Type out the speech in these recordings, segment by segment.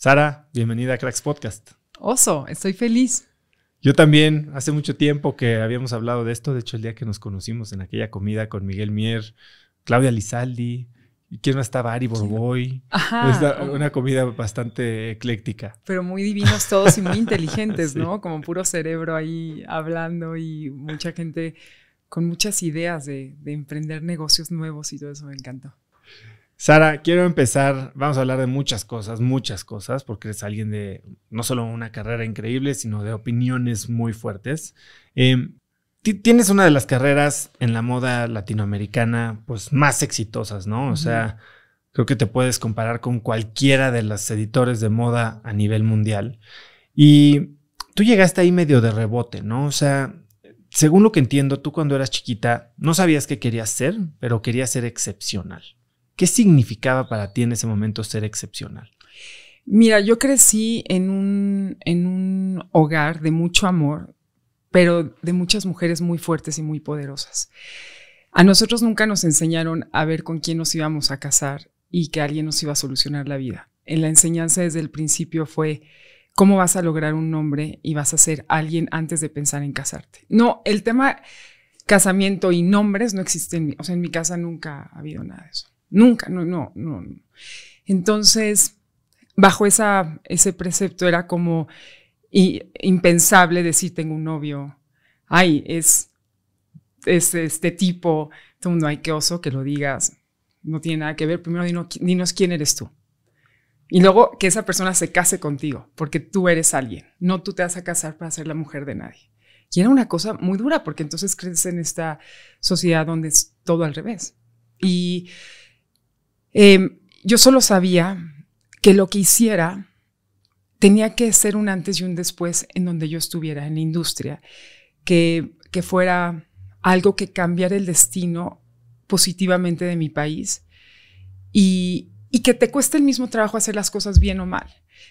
Sara, bienvenida a Cracks Podcast. Oso, estoy feliz. Yo también, hace mucho tiempo que habíamos hablado de esto, de hecho el día que nos conocimos en aquella comida con Miguel Mier, Claudia Lizaldi, ¿Quién no estaba? Ari Borboy. una comida bastante ecléctica. Pero muy divinos todos y muy inteligentes, ¿no? Como puro cerebro ahí hablando y mucha gente con muchas ideas de, de emprender negocios nuevos y todo eso me encantó. Sara, quiero empezar, vamos a hablar de muchas cosas, muchas cosas, porque eres alguien de no solo una carrera increíble, sino de opiniones muy fuertes. Em, tienes una de las carreras en la moda latinoamericana, pues más exitosas, ¿no? O sea, creo que te puedes comparar con cualquiera de los editores de moda a nivel mundial. Y tú llegaste ahí medio de rebote, ¿no? O sea, según lo que entiendo, tú cuando eras chiquita no sabías qué querías ser, pero querías ser excepcional. ¿Qué significaba para ti en ese momento ser excepcional? Mira, yo crecí en un, en un hogar de mucho amor, pero de muchas mujeres muy fuertes y muy poderosas. A nosotros nunca nos enseñaron a ver con quién nos íbamos a casar y que alguien nos iba a solucionar la vida. En la enseñanza desde el principio fue cómo vas a lograr un nombre y vas a ser alguien antes de pensar en casarte. No, el tema casamiento y nombres no existe O sea, en mi casa nunca ha habido nada de eso. Nunca, no, no, no. Entonces, bajo esa, ese precepto era como impensable decir tengo un novio. Ay, es, es este tipo. Todo no mundo, que oso que lo digas. No tiene nada que ver. Primero dinos, quién eres tú. Y luego que esa persona se case contigo, porque tú eres alguien. No tú te vas a casar para ser la mujer de nadie. Y era una cosa muy dura, porque entonces crees en esta sociedad donde es todo al revés. Y Em, yo solo sabía que lo que hiciera tenía que ser un antes y un después en donde yo estuviera, en la industria, que, fuera algo que cambiara el destino positivamente de mi país y, y que te cueste el mismo trabajo hacer las cosas bien o mal,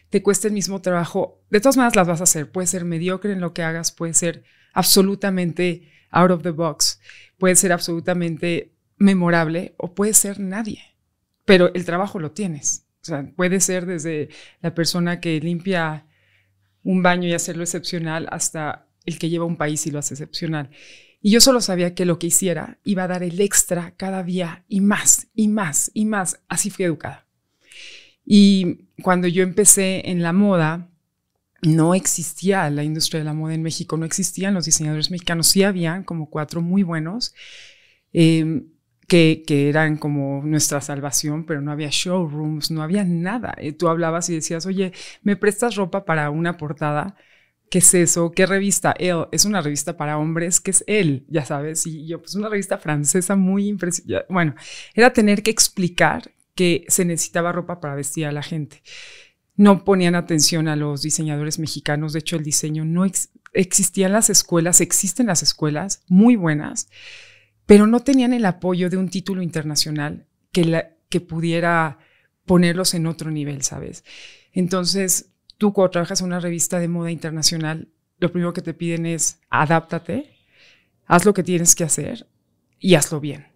te cueste el mismo trabajo, de todas maneras las vas a hacer, puede ser mediocre en lo que hagas, puede ser absolutamente out of the box, puede ser absolutamente memorable o puede ser nadie pero el trabajo lo tienes. O sea, puede ser desde la persona que limpia un baño y hacerlo excepcional hasta el que lleva un país y lo hace excepcional. Y yo solo sabía que lo que hiciera iba a dar el extra cada día y más, y más, y más. Así fui educada. Y cuando yo empecé en la moda, no existía la industria de la moda en México, no existían los diseñadores mexicanos, sí habían como cuatro muy buenos. Eh, que, eran como nuestra salvación, pero no había showrooms, no había nada. Eh, tú hablabas y decías, oye, ¿me prestas ropa para una portada? ¿Qué es eso? ¿Qué revista? Él es una revista para hombres, que es él, ya sabes. Y yo, pues una revista francesa muy impresionante. Bueno, era tener que explicar que se necesitaba ropa para vestir a la gente. No ponían atención a los diseñadores mexicanos. De hecho, el diseño no existían las escuelas, existen las escuelas muy buenas pero no tenían el apoyo de un título internacional que, pudiera ponerlos en otro nivel, ¿sabes? Entonces, tú cuando trabajas en una revista de moda internacional, lo primero que te piden es adáptate, haz lo que tienes que hacer y hazlo bien.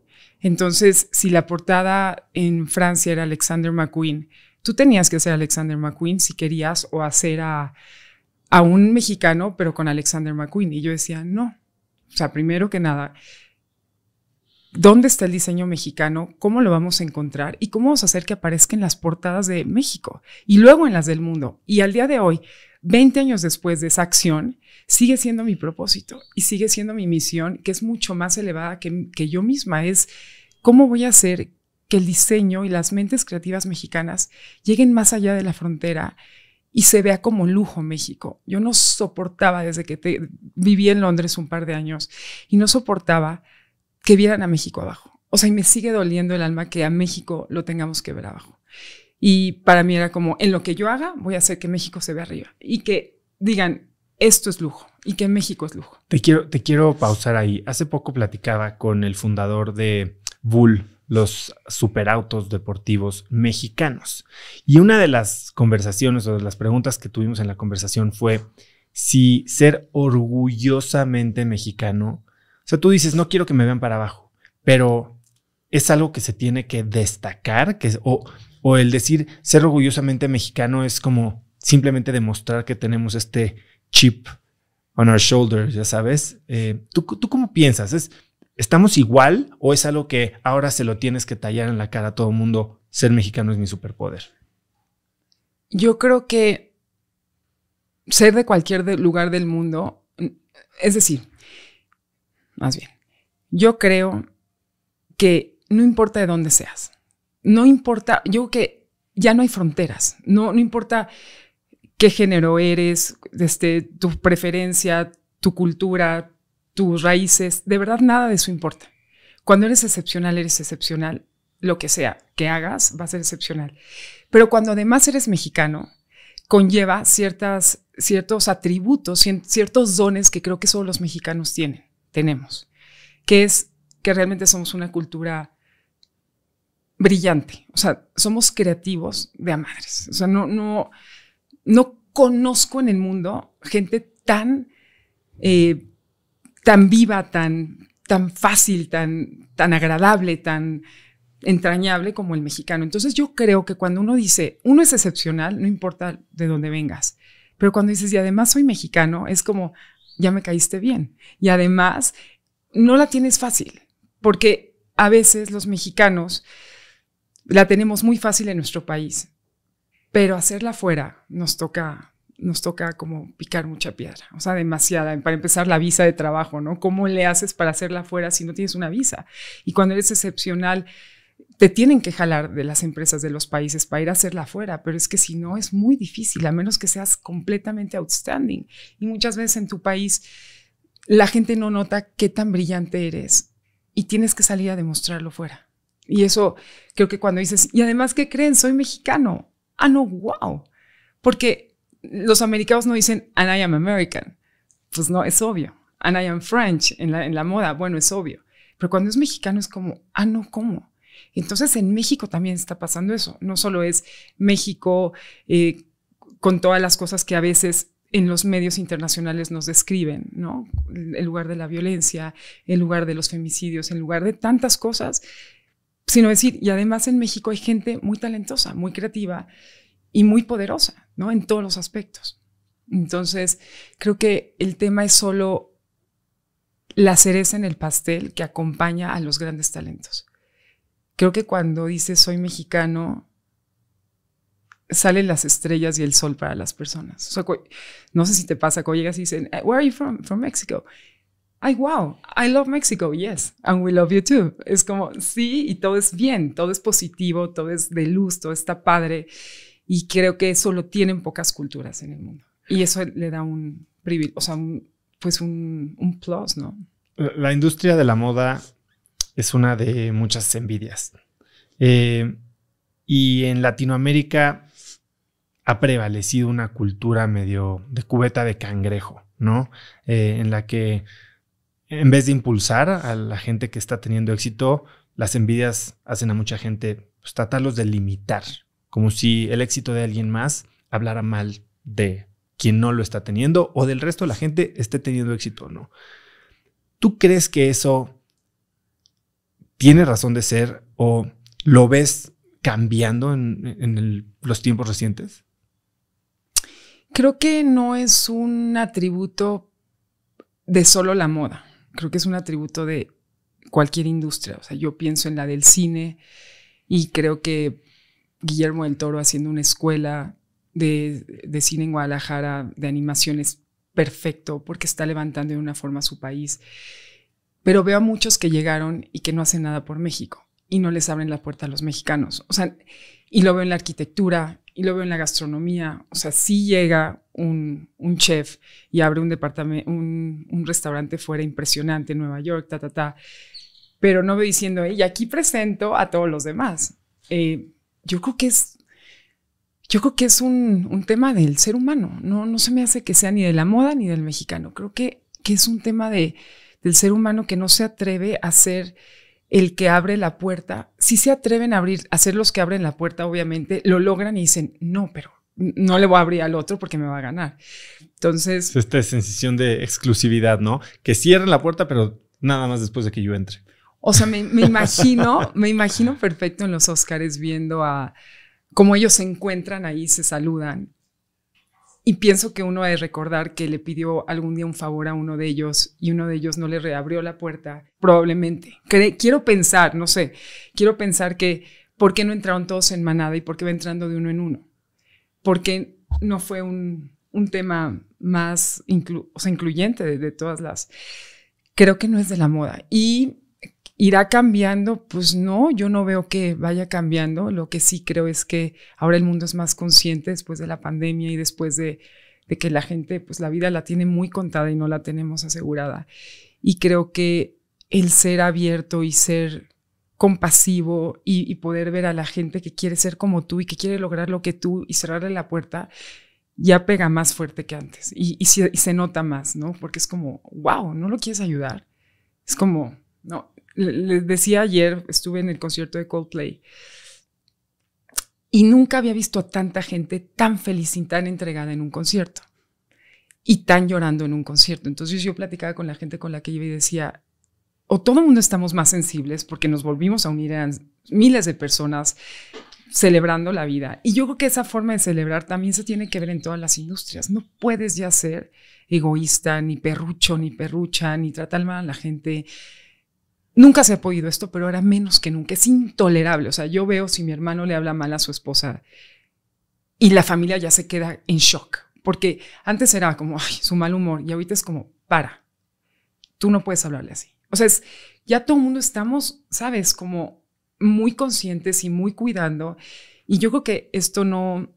Entonces, si la portada en Francia era Alexander McQueen, tú tenías que ser Alexander McQueen si querías o hacer a, a un mexicano, pero con Alexander McQueen. Y yo decía, no. O sea, primero que nada, dónde está el diseño mexicano, cómo lo vamos a encontrar y cómo vamos a hacer que aparezca en las portadas de México y luego en las del mundo. Y al día de hoy, 20 años después de esa acción, sigue siendo mi propósito y sigue siendo mi misión, que es mucho más elevada que, yo misma. Es cómo voy a hacer que el diseño y las mentes creativas mexicanas lleguen más allá de la frontera y se vea como lujo México. Yo no soportaba desde que viví en Londres un par de años y no soportaba que vieran a México abajo. O sea, y me sigue doliendo el alma que a México lo tengamos que ver abajo. Y para mí era como, en lo que yo haga, voy a hacer que México se vea arriba y que digan, esto es lujo y que México es lujo. Te quiero, te quiero pausar ahí. Hace poco platicaba con el fundador de Bull, los superautos deportivos mexicanos. Y una de las conversaciones o de las preguntas que tuvimos en la conversación fue si ser orgullosamente mexicano o sea, tú dices, no quiero que me vean para abajo, pero es algo que se tiene que destacar, que es, o, el decir ser orgullosamente mexicano es como simplemente demostrar que tenemos este chip on our shoulders, ya sabes. Eh, ¿tú, cómo piensas? ¿Es, ¿Estamos igual o es algo que ahora se lo tienes que tallar en la cara a todo el mundo? Ser mexicano es mi superpoder. Yo creo que ser de cualquier lugar del mundo, es decir, más bien. Yo creo que no importa de dónde seas, no importa, yo creo que ya no hay fronteras, no, no importa qué género eres, este, tu preferencia, tu cultura, tus raíces, de verdad nada de eso importa. Cuando eres excepcional, eres excepcional, lo que sea que hagas va a ser excepcional. Pero cuando además eres mexicano, conlleva ciertas, ciertos atributos, ciertos dones que creo que solo los mexicanos tienen tenemos, que es que realmente somos una cultura brillante, o sea, somos creativos de amadres, o sea, no, no, no conozco en el mundo gente tan, eh, tan viva, tan, tan fácil, tan, tan agradable, tan entrañable como el mexicano. Entonces yo creo que cuando uno dice, uno es excepcional, no importa de dónde vengas, pero cuando dices, y además soy mexicano, es como, ya me caíste bien. Y además, no la tienes fácil, porque a veces los mexicanos la tenemos muy fácil en nuestro país, pero hacerla fuera nos toca nos toca como picar mucha piedra, o sea, demasiada. Para empezar, la visa de trabajo, ¿no? ¿Cómo le haces para hacerla fuera si no tienes una visa? Y cuando eres excepcional, te tienen que jalar de las empresas de los países para ir a hacerla afuera, pero es que si no es muy difícil, a menos que seas completamente outstanding. Y muchas veces en tu país la gente no nota qué tan brillante eres y tienes que salir a demostrarlo fuera. Y eso creo que cuando dices, y además, ¿qué creen? Soy mexicano. Ah, no, wow. Porque los americanos no dicen, and I am American. Pues no, es obvio. And I am French en la, en la moda, bueno, es obvio. Pero cuando es mexicano es como, ah, no, ¿cómo? Entonces en México también está pasando eso. No solo es México eh, con todas las cosas que a veces en los medios internacionales nos describen, ¿no? El lugar de la violencia, el lugar de los femicidios, el lugar de tantas cosas, sino decir, y además en México hay gente muy talentosa, muy creativa y muy poderosa, ¿no? En todos los aspectos. Entonces, creo que el tema es solo la cereza en el pastel que acompaña a los grandes talentos creo que cuando dices soy mexicano, salen las estrellas y el sol para las personas. no sé si te pasa cuando llegas y dicen, eh, Where are you from? From Mexico. Ay, wow, I love Mexico, yes, and we love you too. Es como, sí, y todo es bien, todo es positivo, todo es de luz, todo está padre. Y creo que eso lo tienen pocas culturas en el mundo. Y eso le da un privilegio, o sea, un, pues un, un plus, ¿no? La industria de la moda es una de muchas envidias. Eh, y en Latinoamérica ha prevalecido una cultura medio de cubeta de cangrejo, ¿no? Eh, en la que en vez de impulsar a la gente que está teniendo éxito, las envidias hacen a mucha gente pues, tratarlos de limitar, como si el éxito de alguien más hablara mal de quien no lo está teniendo o del resto de la gente esté teniendo éxito o no. ¿Tú crees que eso tiene razón de ser o lo ves cambiando en, los tiempos recientes? Creo que no es un atributo de solo la moda, creo que es un atributo de cualquier industria. O sea, yo pienso en la del cine y creo que Guillermo del Toro haciendo una escuela de, cine en Guadalajara, de animación, es perfecto porque está levantando de una forma su país. Pero veo a muchos que llegaron y que no hacen nada por México y no les abren la puerta a los mexicanos. O sea, y lo veo en la arquitectura y lo veo en la gastronomía. O sea, sí llega un, un chef y abre un departamento, un, un, restaurante fuera impresionante en Nueva York, ta, ta, ta. Pero no veo diciendo, y aquí presento a todos los demás. Eh, yo creo que es yo creo que es un, un, tema del ser humano. No, no se me hace que sea ni de la moda ni del mexicano. Creo que, que es un tema de, del ser humano que no se atreve a ser el que abre la puerta. Si se atreven a abrir, a ser los que abren la puerta, obviamente, lo logran y dicen, no, pero no le voy a abrir al otro porque me va a ganar. Entonces... Esta sensación de exclusividad, ¿no? Que cierren la puerta, pero nada más después de que yo entre. O sea, me, me imagino, me imagino perfecto en los Óscares viendo a cómo ellos se encuentran ahí, se saludan y pienso que uno es recordar que le pidió algún día un favor a uno de ellos y uno de ellos no le reabrió la puerta, probablemente. quiero pensar, no sé, quiero pensar que por qué no entraron todos en manada y por qué va entrando de uno en uno. ¿Por qué no fue un, tema más inclu incluyente de todas las... Creo que no es de la moda. Y ¿Irá cambiando? Pues no, yo no veo que vaya cambiando. Lo que sí creo es que ahora el mundo es más consciente después de la pandemia y después de, que la gente, pues la vida la tiene muy contada y no la tenemos asegurada. Y creo que el ser abierto y ser compasivo y, poder ver a la gente que quiere ser como tú y que quiere lograr lo que tú y cerrarle la puerta, ya pega más fuerte que antes y, se, y se, nota más, ¿no? Porque es como, wow, ¿no lo quieres ayudar? Es como, no, les decía ayer, estuve en el concierto de Coldplay y nunca había visto a tanta gente tan feliz y tan entregada en un concierto y tan llorando en un concierto. Entonces yo platicaba con la gente con la que iba y decía, o todo el mundo estamos más sensibles porque nos volvimos a unir a miles de personas celebrando la vida. Y yo creo que esa forma de celebrar también se tiene que ver en todas las industrias. No puedes ya ser egoísta, ni perrucho, ni perrucha, ni tratar mal a la gente, Nunca se ha podido esto, pero ahora menos que nunca. Es intolerable. O sea, yo veo si mi hermano le habla mal a su esposa y la familia ya se queda en shock. Porque antes era como, ay, su mal humor. Y ahorita es como, para. Tú no puedes hablarle así. O sea, ya todo el mundo estamos, sabes, como muy conscientes y muy cuidando. Y yo creo que esto no,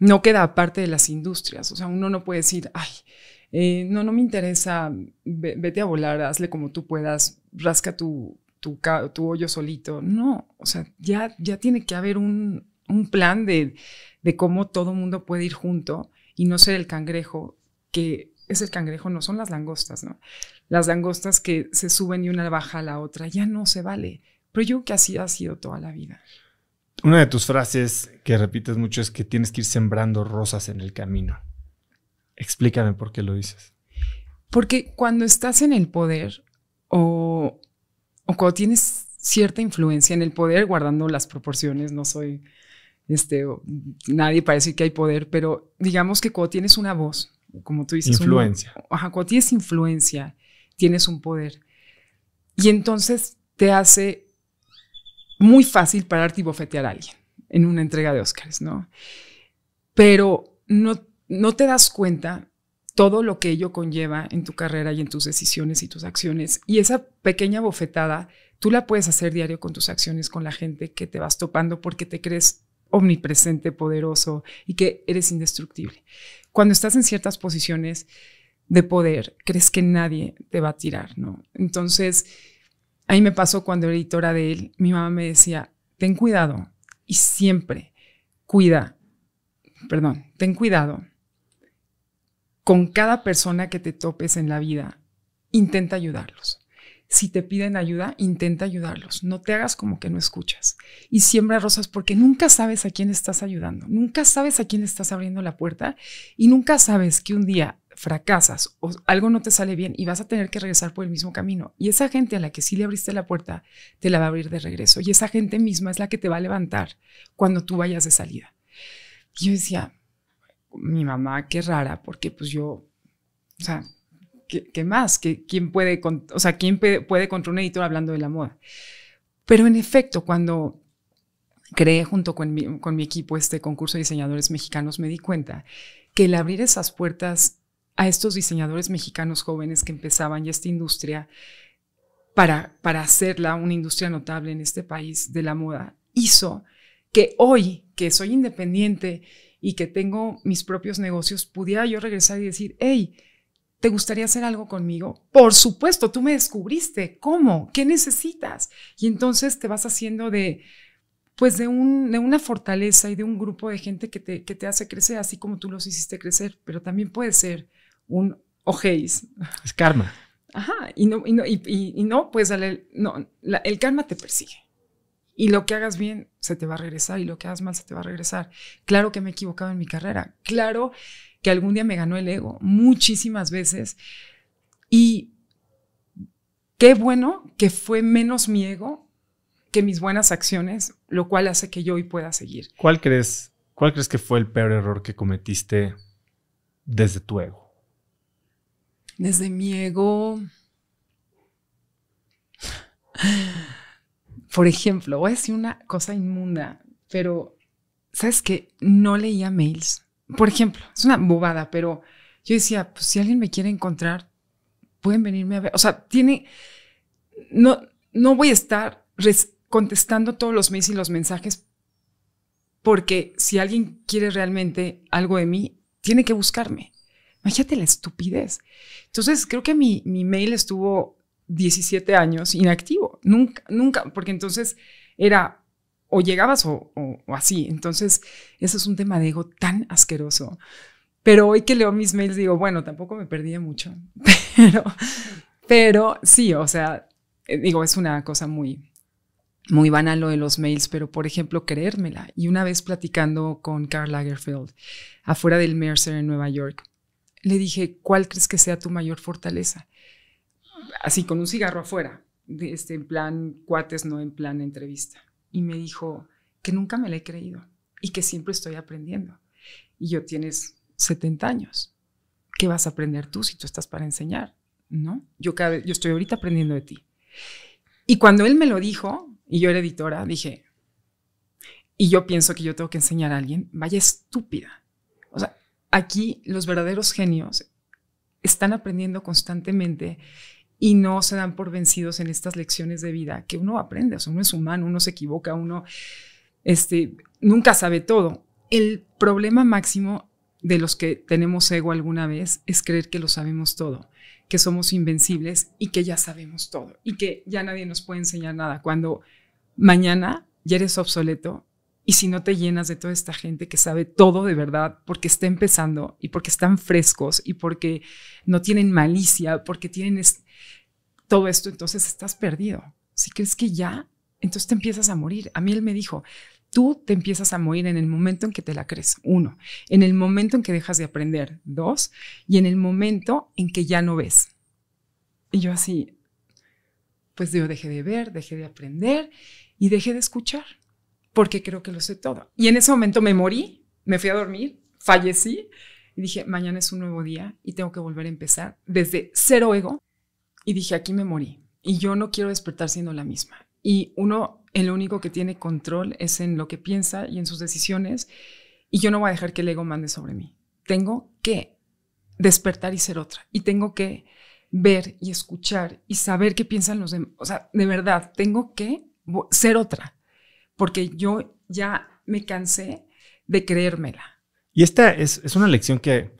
no queda aparte de las industrias. O sea, uno no puede decir, ay, eh, no, no me interesa, vete a volar, hazle como tú puedas, rasca tu, tu, hoyo solito. No, o sea, ya, ya tiene que haber un, plan de, de cómo todo mundo puede ir junto y no ser el cangrejo que es el cangrejo, no son las langostas, ¿no? Las langostas que se suben y una baja a la otra, ya no se vale. Pero yo creo que así ha sido toda la vida. Una de tus frases que repites mucho es que tienes que ir sembrando rosas en el camino. Explícame por qué lo dices. Porque cuando estás en el poder o, cuando tienes cierta influencia en el poder, guardando las proporciones, no soy este, nadie para decir que hay poder, pero digamos que cuando tienes una voz, como tú dices. Influencia. ajá, cuando tienes influencia, tienes un poder. Y entonces te hace muy fácil pararte y bofetear a alguien en una entrega de Óscares, ¿no? Pero no no te das cuenta todo lo que ello conlleva en tu carrera y en tus decisiones y tus acciones. Y esa pequeña bofetada, tú la puedes hacer diario con tus acciones, con la gente que te vas topando porque te crees omnipresente, poderoso y que eres indestructible. Cuando estás en ciertas posiciones de poder, crees que nadie te va a tirar, ¿no? Entonces, a mí me pasó cuando era editora de él, mi mamá me decía, ten cuidado y siempre cuida, perdón, ten cuidado con cada persona que te topes en la vida, intenta ayudarlos. Si te piden ayuda, intenta ayudarlos. No te hagas como que no escuchas. Y siembra rosas porque nunca sabes a quién estás ayudando, nunca sabes a quién estás abriendo la puerta y nunca sabes que un día fracasas o algo no te sale bien y vas a tener que regresar por el mismo camino. Y esa gente a la que sí le abriste la puerta, te la va a abrir de regreso. Y esa gente misma es la que te va a levantar cuando tú vayas de salida. yo decía, mi mamá, qué rara, porque pues yo, o sea, ¿qué, más? que ¿Quién, puede, o sea, ¿quién puede, contra un editor hablando de la moda? Pero en efecto, cuando creé junto con mi, equipo este concurso de diseñadores mexicanos, me di cuenta que el abrir esas puertas a estos diseñadores mexicanos jóvenes que empezaban ya esta industria para, para hacerla una industria notable en este país de la moda, hizo que hoy, que soy independiente, y que tengo mis propios negocios, pudiera yo regresar y decir, hey, ¿te gustaría hacer algo conmigo? Por supuesto, tú me descubriste, ¿cómo? ¿Qué necesitas? Y entonces te vas haciendo de pues de, un, de una fortaleza y de un grupo de gente que te, que te hace crecer, así como tú los hiciste crecer, pero también puede ser un ojeis. Es karma. Ajá, y no, y no, y, no pues no, el karma te persigue. Y lo que hagas bien se te va a regresar y lo que hagas mal se te va a regresar. Claro que me he equivocado en mi carrera. Claro que algún día me ganó el ego muchísimas veces. Y qué bueno que fue menos mi ego que mis buenas acciones, lo cual hace que yo hoy pueda seguir. ¿Cuál crees, cuál crees que fue el peor error que cometiste desde tu ego? Desde mi ego. Por ejemplo, voy a una cosa inmunda, pero ¿sabes qué? No leía mails. Por ejemplo, es una bobada, pero yo decía, pues si alguien me quiere encontrar, pueden venirme a ver. O sea, tiene, no, no voy a estar contestando todos los mails y los mensajes porque si alguien quiere realmente algo de mí, tiene que buscarme. Imagínate la estupidez. Entonces, creo que mi, mi mail estuvo 17 años inactivo. Nunca, nunca, porque entonces era o llegabas o, así. Entonces, eso es un tema de ego tan asqueroso. Pero hoy que leo mis mails digo, bueno, tampoco me perdí mucho. Pero, pero sí, o sea, eh, digo, es una cosa muy, muy banal lo de los mails, pero por ejemplo, creérmela. Y una vez platicando con Karl Lagerfeld afuera del Mercer en Nueva York, le dije, ¿cuál crees que sea tu mayor fortaleza? así con un cigarro afuera, este, en plan cuates, no en plan entrevista. Y me dijo que nunca me la he creído y que siempre estoy aprendiendo. Y yo tienes 70 años. ¿Qué vas a aprender tú si tú estás para enseñar? ¿No? Yo, yo estoy ahorita aprendiendo de ti. Y cuando él me lo dijo, y yo era editora, dije, y yo pienso que yo tengo que enseñar a alguien, vaya estúpida. O sea, aquí los verdaderos genios están aprendiendo constantemente y no se dan por vencidos en estas lecciones de vida que uno aprende, uno es humano, uno se equivoca, uno este, nunca sabe todo. El problema máximo de los que tenemos ego alguna vez es creer que lo sabemos todo, que somos invencibles y que ya sabemos todo y que ya nadie nos puede enseñar nada, cuando mañana ya eres obsoleto y si no te llenas de toda esta gente que sabe todo de verdad, porque está empezando y porque están frescos y porque no tienen malicia, porque tienen todo esto, entonces estás perdido. Si crees que ya, entonces te empiezas a morir. A mí él me dijo, tú te empiezas a morir en el momento en que te la crees, uno, en el momento en que dejas de aprender, dos, y en el momento en que ya no ves. Y yo así, pues yo dejé de ver, dejé de aprender y dejé de escuchar porque creo que lo sé todo. Y en ese momento me morí, me fui a dormir, fallecí y dije, mañana es un nuevo día y tengo que volver a empezar desde cero ego. Y dije, aquí me morí y yo no quiero despertar siendo la misma. Y uno, el único que tiene control es en lo que piensa y en sus decisiones. Y yo no voy a dejar que el ego mande sobre mí. Tengo que despertar y ser otra. Y tengo que ver y escuchar y saber qué piensan los demás. O sea, de verdad, tengo que ser otra porque yo ya me cansé de creérmela. Y esta es, una lección que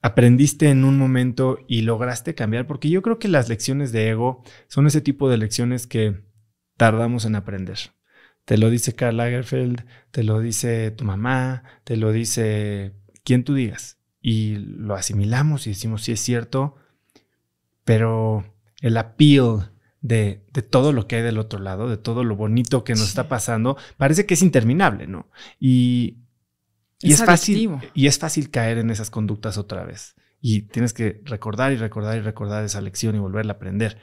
aprendiste en un momento y lograste cambiar, porque yo creo que las lecciones de ego son ese tipo de lecciones que tardamos en aprender. Te lo dice Karl Lagerfeld, te lo dice tu mamá, te lo dice quien tú digas. Y lo asimilamos y decimos, sí es cierto, pero el appeal, de, todo lo que hay del otro lado, de todo lo bonito que nos está pasando, parece que es interminable, ¿no? Y, es, fácil, y es fácil caer en esas conductas otra vez. Y tienes que recordar y recordar y recordar esa lección y volverla a aprender.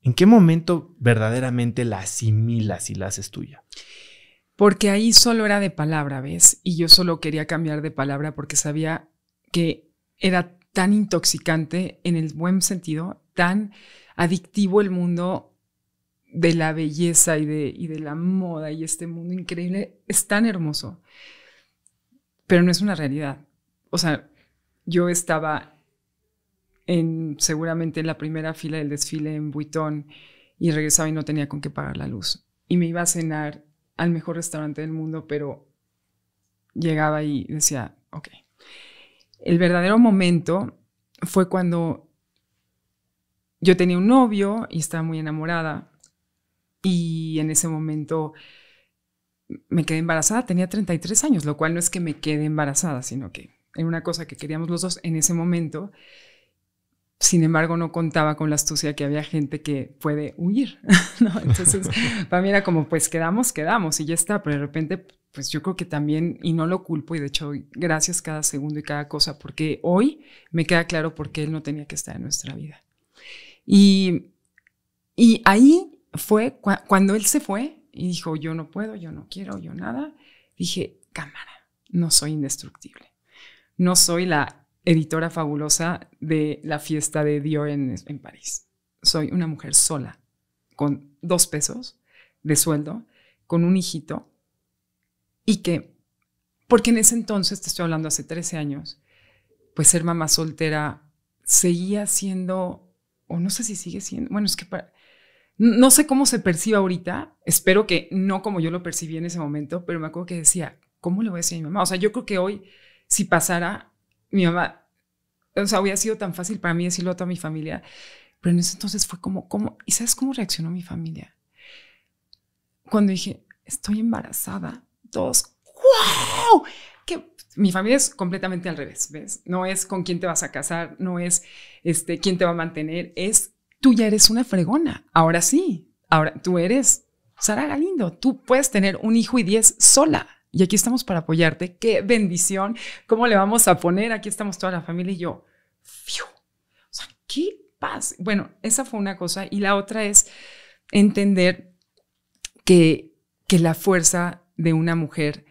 ¿En qué momento verdaderamente la asimilas y la haces tuya? Porque ahí solo era de palabra, ¿ves? Y yo solo quería cambiar de palabra porque sabía que era tan intoxicante en el buen sentido, tan adictivo el mundo de la belleza y de, de la moda y este mundo increíble es tan hermoso, pero no es una realidad. O sea, yo estaba en, seguramente en la primera fila del desfile en Buitón y regresaba y no tenía con qué pagar la luz. Y me iba a cenar al mejor restaurante del mundo, pero llegaba y decía, ok. El verdadero momento fue cuando yo tenía un novio y estaba muy enamorada. Y en ese momento me quedé embarazada, tenía 33 años, lo cual no es que me quede embarazada, sino que era una cosa que queríamos los dos en ese momento. Sin embargo, no contaba con la astucia que había gente que puede huir. Entonces, para mí era como, pues quedamos, quedamos y ya está. Pero de repente, pues yo creo que también, y no lo culpo, y de hecho, gracias cada segundo y cada cosa, porque hoy me queda claro por qué él no tenía que estar en nuestra vida. Y, y ahí fue cuando él se fue y dijo, yo no puedo, yo no quiero, yo nada, dije, cámara, no soy indestructible. No soy la editora fabulosa de la fiesta de Dior en, en París. Soy una mujer sola, con dos pesos de sueldo, con un hijito, y que, porque en ese entonces, te estoy hablando hace 13 años, pues ser mamá soltera seguía siendo no sé si sigue siendo, bueno, es que para, no sé cómo se percibe ahorita, espero que no como yo lo percibí en ese momento, pero me acuerdo que decía, ¿cómo le voy a decir a mi mamá? O sea, yo creo que hoy, si pasara, mi mamá, o sea, hubiera sido tan fácil para mí decirlo a toda mi familia, pero en ese entonces fue como, ¿cómo? ¿Y sabes cómo reaccionó mi familia? Cuando dije, estoy embarazada, todos, ¡wow! Mi familia es completamente al revés, ¿ves? No es con quién te vas a casar, no es este, quién te va a mantener, es tú ya eres una fregona, ahora sí, ahora tú eres Sara Galindo, tú puedes tener un hijo y diez sola. Y aquí estamos para apoyarte. Qué bendición. ¿Cómo le vamos a poner? Aquí estamos toda la familia y yo. ¡Fiu! O sea, qué paz. Bueno, esa fue una cosa. Y la otra es entender que, que la fuerza de una mujer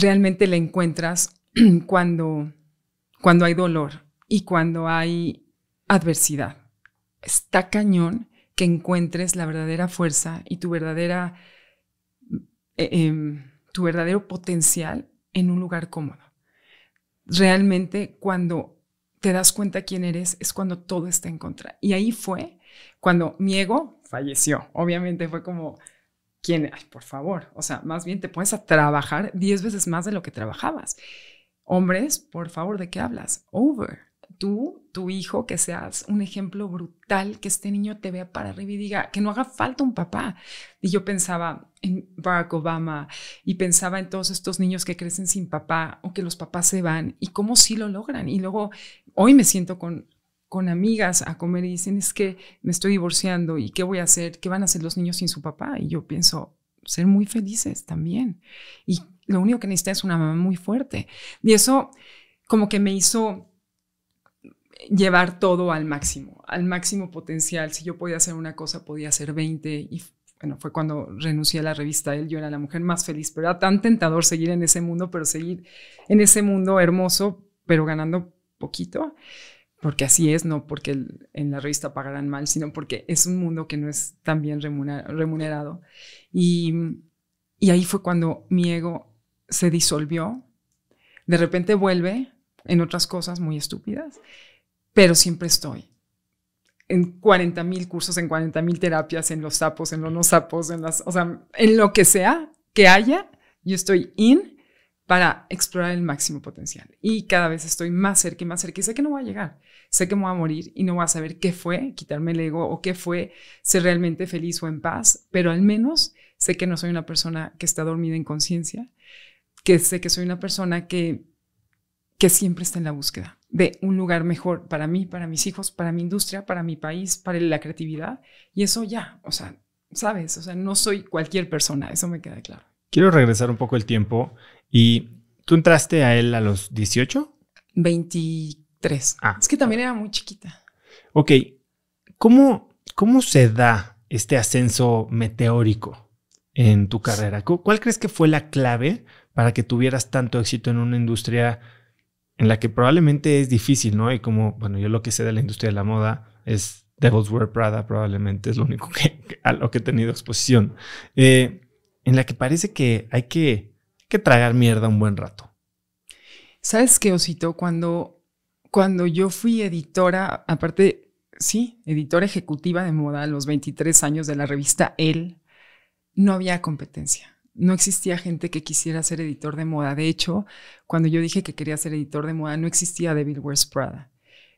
realmente la encuentras cuando, cuando hay dolor y cuando hay adversidad. Está cañón que encuentres la verdadera fuerza y tu verdadera eh, em, tu verdadero potencial en un lugar cómodo. Realmente cuando te das cuenta quién eres es cuando todo está en contra. Y ahí fue cuando mi ego falleció. Obviamente fue como por favor, o sea, más bien te pones a trabajar 10 veces más de lo que trabajabas. Hombres, por favor, ¿de qué hablas? Over. Tú, tu hijo, que seas un ejemplo brutal, que este niño te vea para arriba y diga que no haga falta un papá. Y yo pensaba en Barack Obama y pensaba en todos estos niños que crecen sin papá o que los papás se van y cómo sí lo logran. Y luego hoy me siento con con amigas a comer y dicen, es que me estoy divorciando y qué voy a hacer, qué van a hacer los niños sin su papá. Y yo pienso, ser muy felices también. Y lo único que necesita es una mamá muy fuerte. Y eso como que me hizo llevar todo al máximo, al máximo potencial. Si yo podía hacer una cosa, podía hacer 20. Y bueno, fue cuando renuncié a la revista Él, yo era la mujer más feliz, pero era tan tentador seguir en ese mundo, pero seguir en ese mundo hermoso, pero ganando poquito porque así es, no porque en la revista pagarán mal, sino porque es un mundo que no es tan bien remunerado. Y, ahí fue cuando mi ego se disolvió, de repente vuelve en otras cosas muy estúpidas, pero siempre estoy en 40 mil cursos, en 40 mil terapias, en los sapos, en los no sapos, en las, o en lo que sea que haya, yo estoy in para explorar el máximo potencial. Y cada vez estoy más cerca y más cerca y sé que no voy a llegar, sé que me voy a morir y no voy a saber qué fue quitarme el ego o qué fue ser realmente feliz o en paz, pero al menos sé que no soy una persona que está dormida en conciencia, que sé que soy una persona que, que siempre está en la búsqueda de un lugar mejor para mí, para mis hijos, para mi industria, para mi país, para la creatividad. Y eso ya, o sea, sabes, o sea, no soy cualquier persona, eso me queda claro. Quiero regresar un poco el tiempo ¿Y tú entraste a él a los 18? 23. Ah. es que también era muy chiquita. Ok, ¿cómo, cómo se da este ascenso meteórico en tu carrera? ¿Cuál crees que fue la clave para que tuvieras tanto éxito en una industria en la que probablemente es difícil, ¿no? Y como, bueno, yo lo que sé de la industria de la moda es Devil's Wear Prada, probablemente es lo único que, a lo que he tenido exposición, eh, en la que parece que hay que que tragar mierda un buen rato. ¿Sabes qué, Osito? Cuando, cuando yo fui editora, aparte, sí, editora ejecutiva de moda a los 23 años de la revista Él, no había competencia. No existía gente que quisiera ser editor de moda. De hecho, cuando yo dije que quería ser editor de moda, no existía David Wears Prada.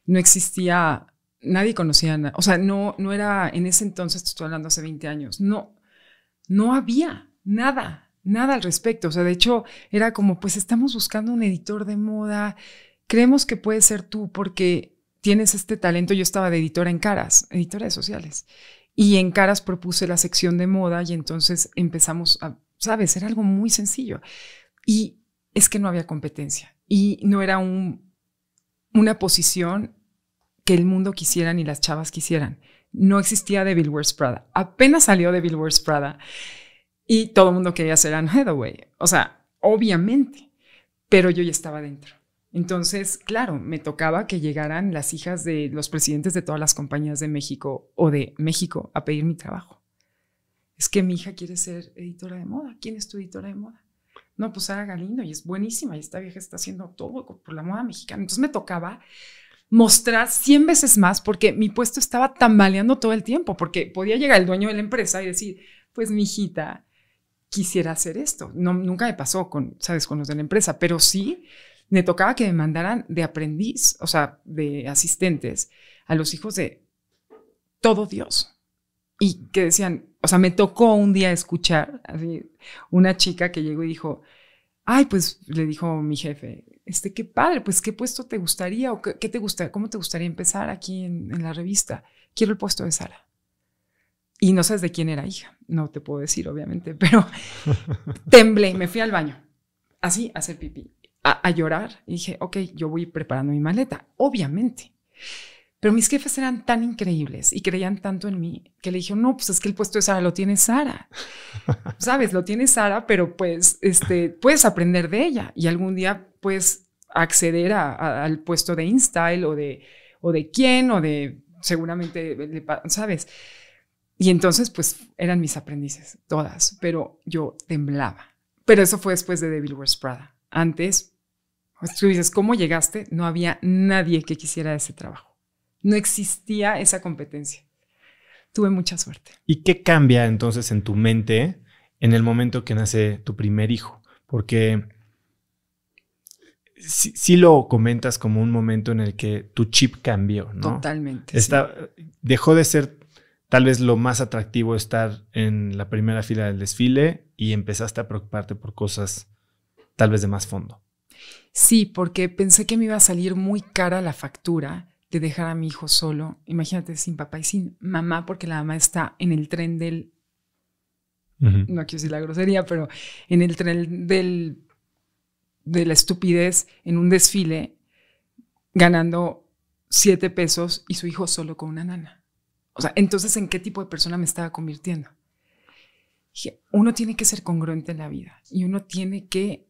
No existía, nadie conocía, nada o sea, no, no era en ese entonces, te estoy hablando hace 20 años, no, no había nada, nada al respecto. O sea, de hecho, era como, pues estamos buscando un editor de moda, creemos que puede ser tú porque tienes este talento. Yo estaba de editora en caras, editora de sociales. Y en caras propuse la sección de moda y entonces empezamos a, sabes, era algo muy sencillo. Y es que no había competencia y no era un, una posición que el mundo quisiera ni las chavas quisieran. No existía Devil Wears Prada. Apenas salió Devil Wears Prada y todo el mundo quería ser Anne headaway O sea, obviamente. Pero yo ya estaba dentro. Entonces, claro, me tocaba que llegaran las hijas de los presidentes de todas las compañías de México o de México a pedir mi trabajo. Es que mi hija quiere ser editora de moda. ¿Quién es tu editora de moda? No, pues Sara Galindo y es buenísima y esta vieja está haciendo todo por la moda mexicana. Entonces me tocaba mostrar 100 veces más porque mi puesto estaba tambaleando todo el tiempo, porque podía llegar el dueño de la empresa y decir, pues mi hijita, quisiera hacer esto. No, nunca me pasó con, sabes, con los de la empresa, pero sí me tocaba que me mandaran de aprendiz, o sea, de asistentes, a los hijos de todo Dios. Y que decían, o sea, me tocó un día escuchar una chica que llegó y dijo, ay, pues le dijo mi jefe, este, qué padre, pues qué puesto te gustaría o qué, te gusta, cómo te gustaría empezar aquí en la revista. Quiero el puesto de Sara y no sabes de quién era hija. No te puedo decir, obviamente, pero temblé, me fui al baño, así, a hacer pipí, a, llorar. Y dije, ok, yo voy preparando mi maleta, obviamente. Pero mis jefes eran tan increíbles y creían tanto en mí que le dije, no, pues es que el puesto de Sara lo tiene Sara. Sabes, lo tiene Sara, pero pues este, puedes aprender de ella y algún día puedes acceder al puesto de InStyle o de, o de quién o de seguramente, ¿sabes? Y entonces, pues eran mis aprendices, todas, pero yo temblaba. Pero eso fue después de Devil Wears Prada. Antes, pues, tú dices, ¿cómo llegaste? No había nadie que quisiera ese trabajo. No existía esa competencia. Tuve mucha suerte. ¿Y qué cambia entonces en tu mente en el momento que nace tu primer hijo? Porque sí, lo comentas como un momento en el que tu chip cambió, ¿no? Totalmente. Está, Dejó de ser tal vez lo más atractivo es estar en la primera fila del desfile y empezaste a preocuparte por cosas tal vez de más fondo. Sí, porque pensé que me iba a salir muy cara la factura de dejar a mi hijo solo, imagínate, sin papá y sin mamá, porque la mamá está en el tren del... No quiero decir la grosería, pero en el tren del... de la estupidez en un desfile ganando siete pesos y su hijo solo con una nana. O sea, entonces, ¿en qué tipo de persona me estaba convirtiendo? uno tiene que ser congruente en la vida y uno tiene que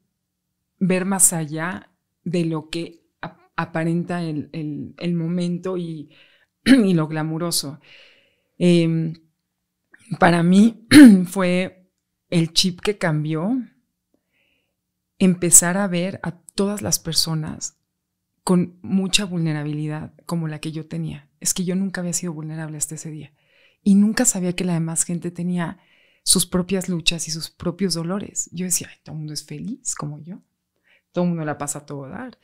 ver más allá de lo que aparenta el, momento y, lo glamuroso. Em, para mí fue el chip que cambió empezar a ver a todas las personas con mucha vulnerabilidad como la que yo tenía es que yo nunca había sido vulnerable hasta ese día y nunca sabía que la demás gente tenía sus propias luchas y sus propios dolores. Yo decía, Ay, todo el mundo es feliz como yo, todo el mundo la pasa a todo dar.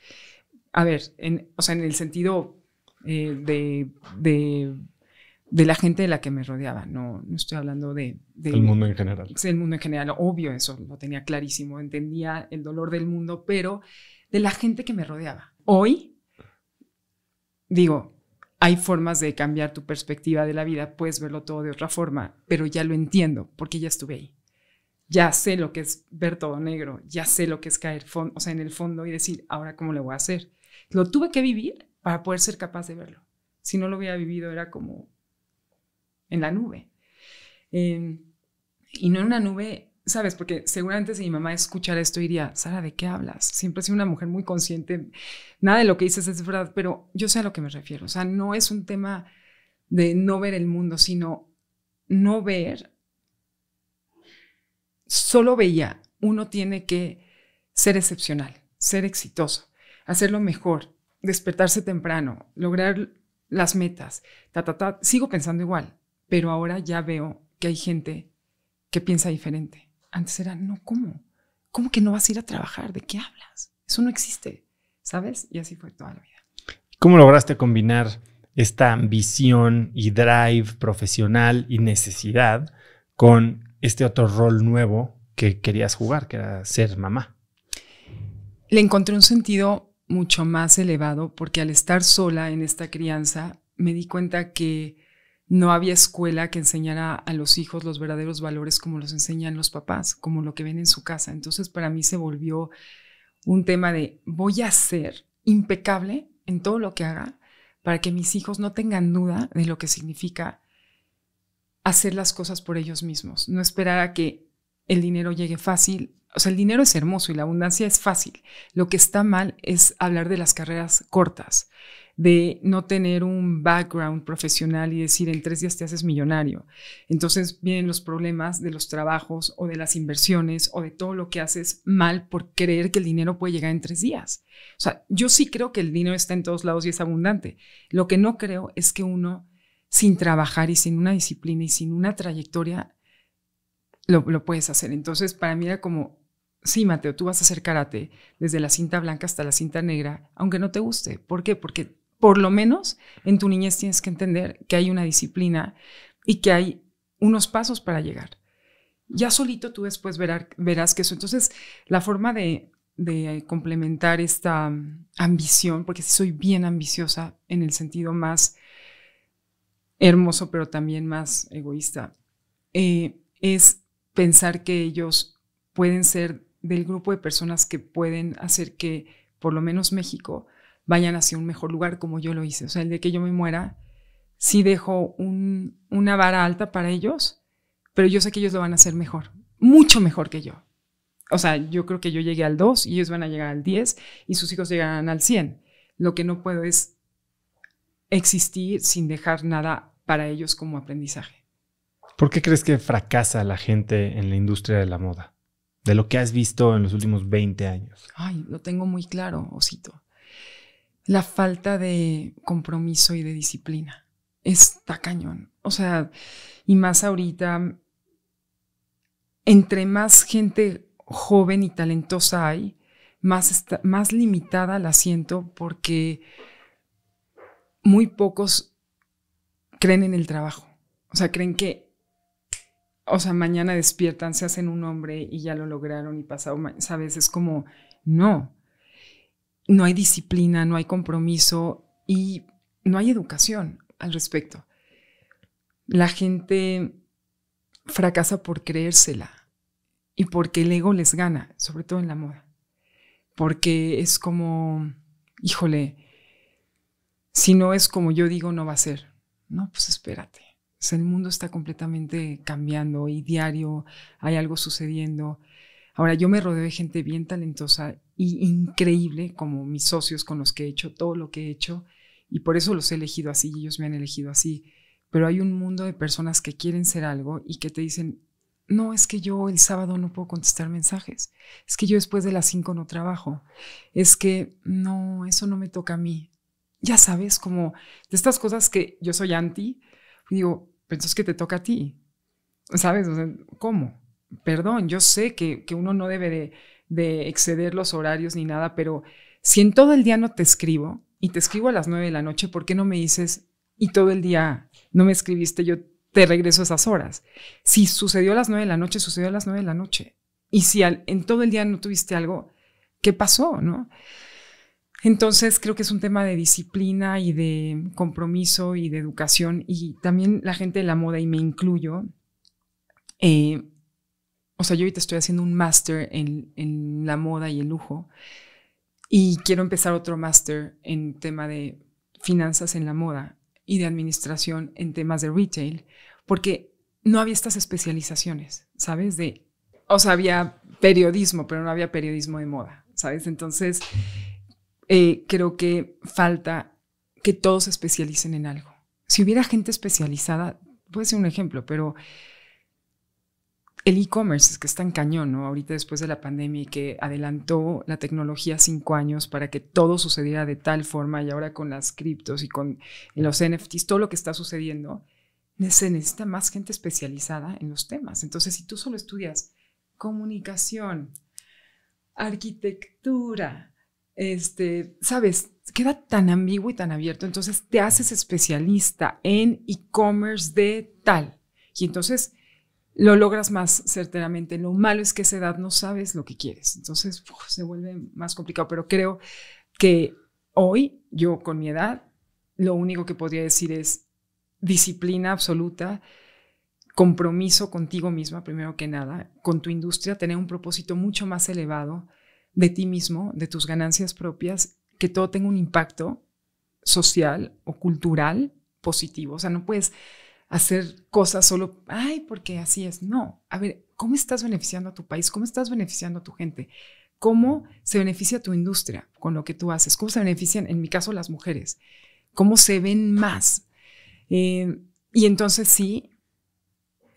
A ver, o sea, en el sentido eh, de, de, la gente de la que me rodeaba, no, no estoy hablando de, El mundo en general. El mundo en general, obvio, eso lo tenía clarísimo, entendía el dolor del mundo, pero de la gente que me rodeaba. Hoy, digo, hay formas de cambiar tu perspectiva de la vida, puedes verlo todo de otra forma, pero ya lo entiendo porque ya estuve ahí. Ya sé lo que es ver todo negro, ya sé lo que es caer o sea, en el fondo y decir, ahora cómo le voy a hacer. Lo tuve que vivir para poder ser capaz de verlo. Si no lo hubiera vivido era como en la nube. Em, y no en una nube ¿sabes? Porque seguramente si mi mamá escuchara esto diría, Sara, ¿de qué hablas? Siempre he sido una mujer muy consciente, nada de lo que dices es verdad, pero yo sé a lo que me refiero, o sea, no es un tema de no ver el mundo, sino no ver, solo veía, uno tiene que ser excepcional, ser exitoso, hacerlo mejor, despertarse temprano, lograr las metas, ta, ta, ta. sigo pensando igual, pero ahora ya veo que hay gente que piensa diferente. Antes era, no, ¿cómo? ¿Cómo que no vas a ir a trabajar? ¿De qué hablas? Eso no existe, ¿sabes? Y así fue toda la vida. ¿Cómo lograste combinar esta ambición y drive profesional y necesidad con este otro rol nuevo que querías jugar, que era ser mamá? Le encontré un sentido mucho más elevado porque al estar sola en esta crianza me di cuenta que no había escuela que enseñara a los hijos los verdaderos valores como los enseñan los papás, como lo que ven en su casa. Entonces para mí se volvió un tema de voy a ser impecable en todo lo que haga para que mis hijos no tengan duda de lo que significa hacer las cosas por ellos mismos, no esperar a que el dinero llegue fácil. O sea, el dinero es hermoso y la abundancia es fácil. Lo que está mal es hablar de las carreras cortas de no tener un background profesional y decir en tres días te haces millonario. Entonces vienen los problemas de los trabajos o de las inversiones o de todo lo que haces mal por creer que el dinero puede llegar en tres días. O sea, yo sí creo que el dinero está en todos lados y es abundante. Lo que no creo es que uno sin trabajar y sin una disciplina y sin una trayectoria lo, lo puedes hacer. Entonces para mí era como sí, Mateo, tú vas a hacer karate desde la cinta blanca hasta la cinta negra, aunque no te guste. ¿Por qué? Porque por lo menos en tu niñez tienes que entender que hay una disciplina y que hay unos pasos para llegar. Ya solito tú después verás, que eso. Entonces, la forma de, complementar esta mm, ambición, porque soy bien ambiciosa en el sentido más hermoso, pero también más egoísta, eh, es pensar que ellos pueden ser del grupo de personas que pueden hacer que por lo menos México vayan hacia un mejor lugar como yo lo hice. O sea, el de que yo me muera, sí dejo una vara alta para ellos, pero yo sé que ellos lo van a hacer mejor, mucho mejor que yo. O sea, yo creo que yo llegué al 2 y ellos van a llegar al 10 y sus hijos llegarán al 100. Lo que no puedo es existir sin dejar nada para ellos como aprendizaje. ¿Por qué crees que fracasa la gente en la industria de la moda? De lo que has visto en los últimos 20 años. Ay, lo tengo muy claro, Osito la falta de compromiso y de disciplina. Está cañón. O sea, y más ahorita, entre más gente joven y talentosa hay, más, más limitada la siento porque muy pocos creen en el trabajo. O sea, creen que, o sea, mañana despiertan, se hacen un hombre y ya lo lograron y pasado, ¿sabes? Es como, no, no hay disciplina, no hay compromiso y no hay educación al respecto. La gente fracasa por creérsela y porque el ego les gana, sobre todo en la moda. Porque es como, híjole, si no es como yo digo, no va a ser. No, pues espérate. el mundo está completamente cambiando y diario hay algo sucediendo. Ahora, yo me rodeo de gente bien talentosa y increíble como mis socios con los que he hecho todo lo que he hecho y por eso los he elegido así y ellos me han elegido así. Pero hay un mundo de personas que quieren ser algo y que te dicen, no, es que yo el sábado no puedo contestar mensajes, es que yo después de las 5 no trabajo, es que no, eso no me toca a mí. Ya sabes, como de estas cosas que yo soy anti, digo, pensas que te toca a ti, ¿sabes? ¿Cómo? Perdón, yo sé que uno no debe de de exceder los horarios ni nada, pero si en todo el día no te escribo y te escribo a las 9 de la noche, ¿por qué no me dices y todo el día no me escribiste? Yo te regreso esas horas. Si sucedió a las 9 de la noche, sucedió a las 9 de la noche. Y si en todo el día no tuviste algo, ¿qué pasó? ¿No? Entonces creo que es un tema de disciplina y de compromiso y de educación y también la gente de la moda y me incluyo. Eh, o sea, yo ahorita estoy haciendo un máster en, la moda y el lujo y quiero empezar otro máster en tema de finanzas en la moda y de administración en temas de retail, porque no había estas especializaciones, ¿sabes? De, o sea, había periodismo, pero no había periodismo de moda, ¿sabes? Entonces, eh, creo que falta que todos se especialicen en algo. Si hubiera gente especializada, puede ser un ejemplo, pero el e-commerce es que está en cañón, ¿no? Ahorita después de la pandemia y que adelantó la tecnología cinco años para que todo sucediera de tal forma y ahora con las criptos y con los NFTs, todo lo que está sucediendo, se necesita más gente especializada en los temas. Entonces, si tú solo estudias comunicación, arquitectura, este, sabes, queda tan ambiguo y tan abierto, entonces te haces especialista en e-commerce de tal. Y entonces lo logras más certeramente. Lo malo es que esa edad no sabes lo que quieres, entonces se vuelve más complicado, pero creo que hoy yo con mi edad lo único que podría decir es disciplina absoluta, compromiso contigo misma primero que nada, con tu industria, tener un propósito mucho más elevado de ti mismo, de tus ganancias propias, que todo tenga un impacto social o cultural positivo. O sea, no puedes hacer cosas solo, ay, porque así es. No, a ver, ¿cómo estás beneficiando a tu país? ¿Cómo estás beneficiando a tu gente? ¿Cómo se beneficia tu industria con lo que tú haces? ¿Cómo se benefician, en mi caso, las mujeres? ¿Cómo se ven más? Eh, y entonces sí,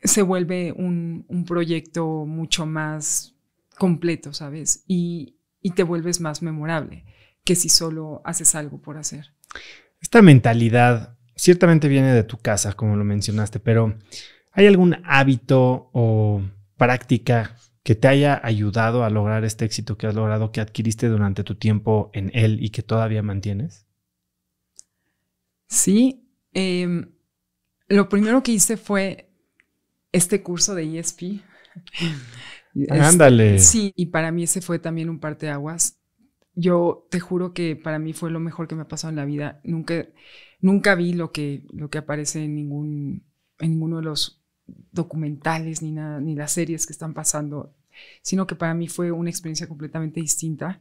se vuelve un, proyecto mucho más completo, ¿sabes? Y, y te vuelves más memorable que si solo haces algo por hacer. Esta mentalidad ciertamente viene de tu casa, como lo mencionaste, pero ¿hay algún hábito o práctica que te haya ayudado a lograr este éxito que has logrado, que adquiriste durante tu tiempo en él y que todavía mantienes? Sí, em, lo primero que hice fue este curso de ESP. Ándale. Sí, y para mí ese fue también un parteaguas yo te juro que para mí fue lo mejor que me ha pasado en la vida. Nunca, nunca vi lo que, lo que aparece en, ningún, ninguno de los documentales ni, ni las series que están pasando, sino que para mí fue una experiencia completamente distinta.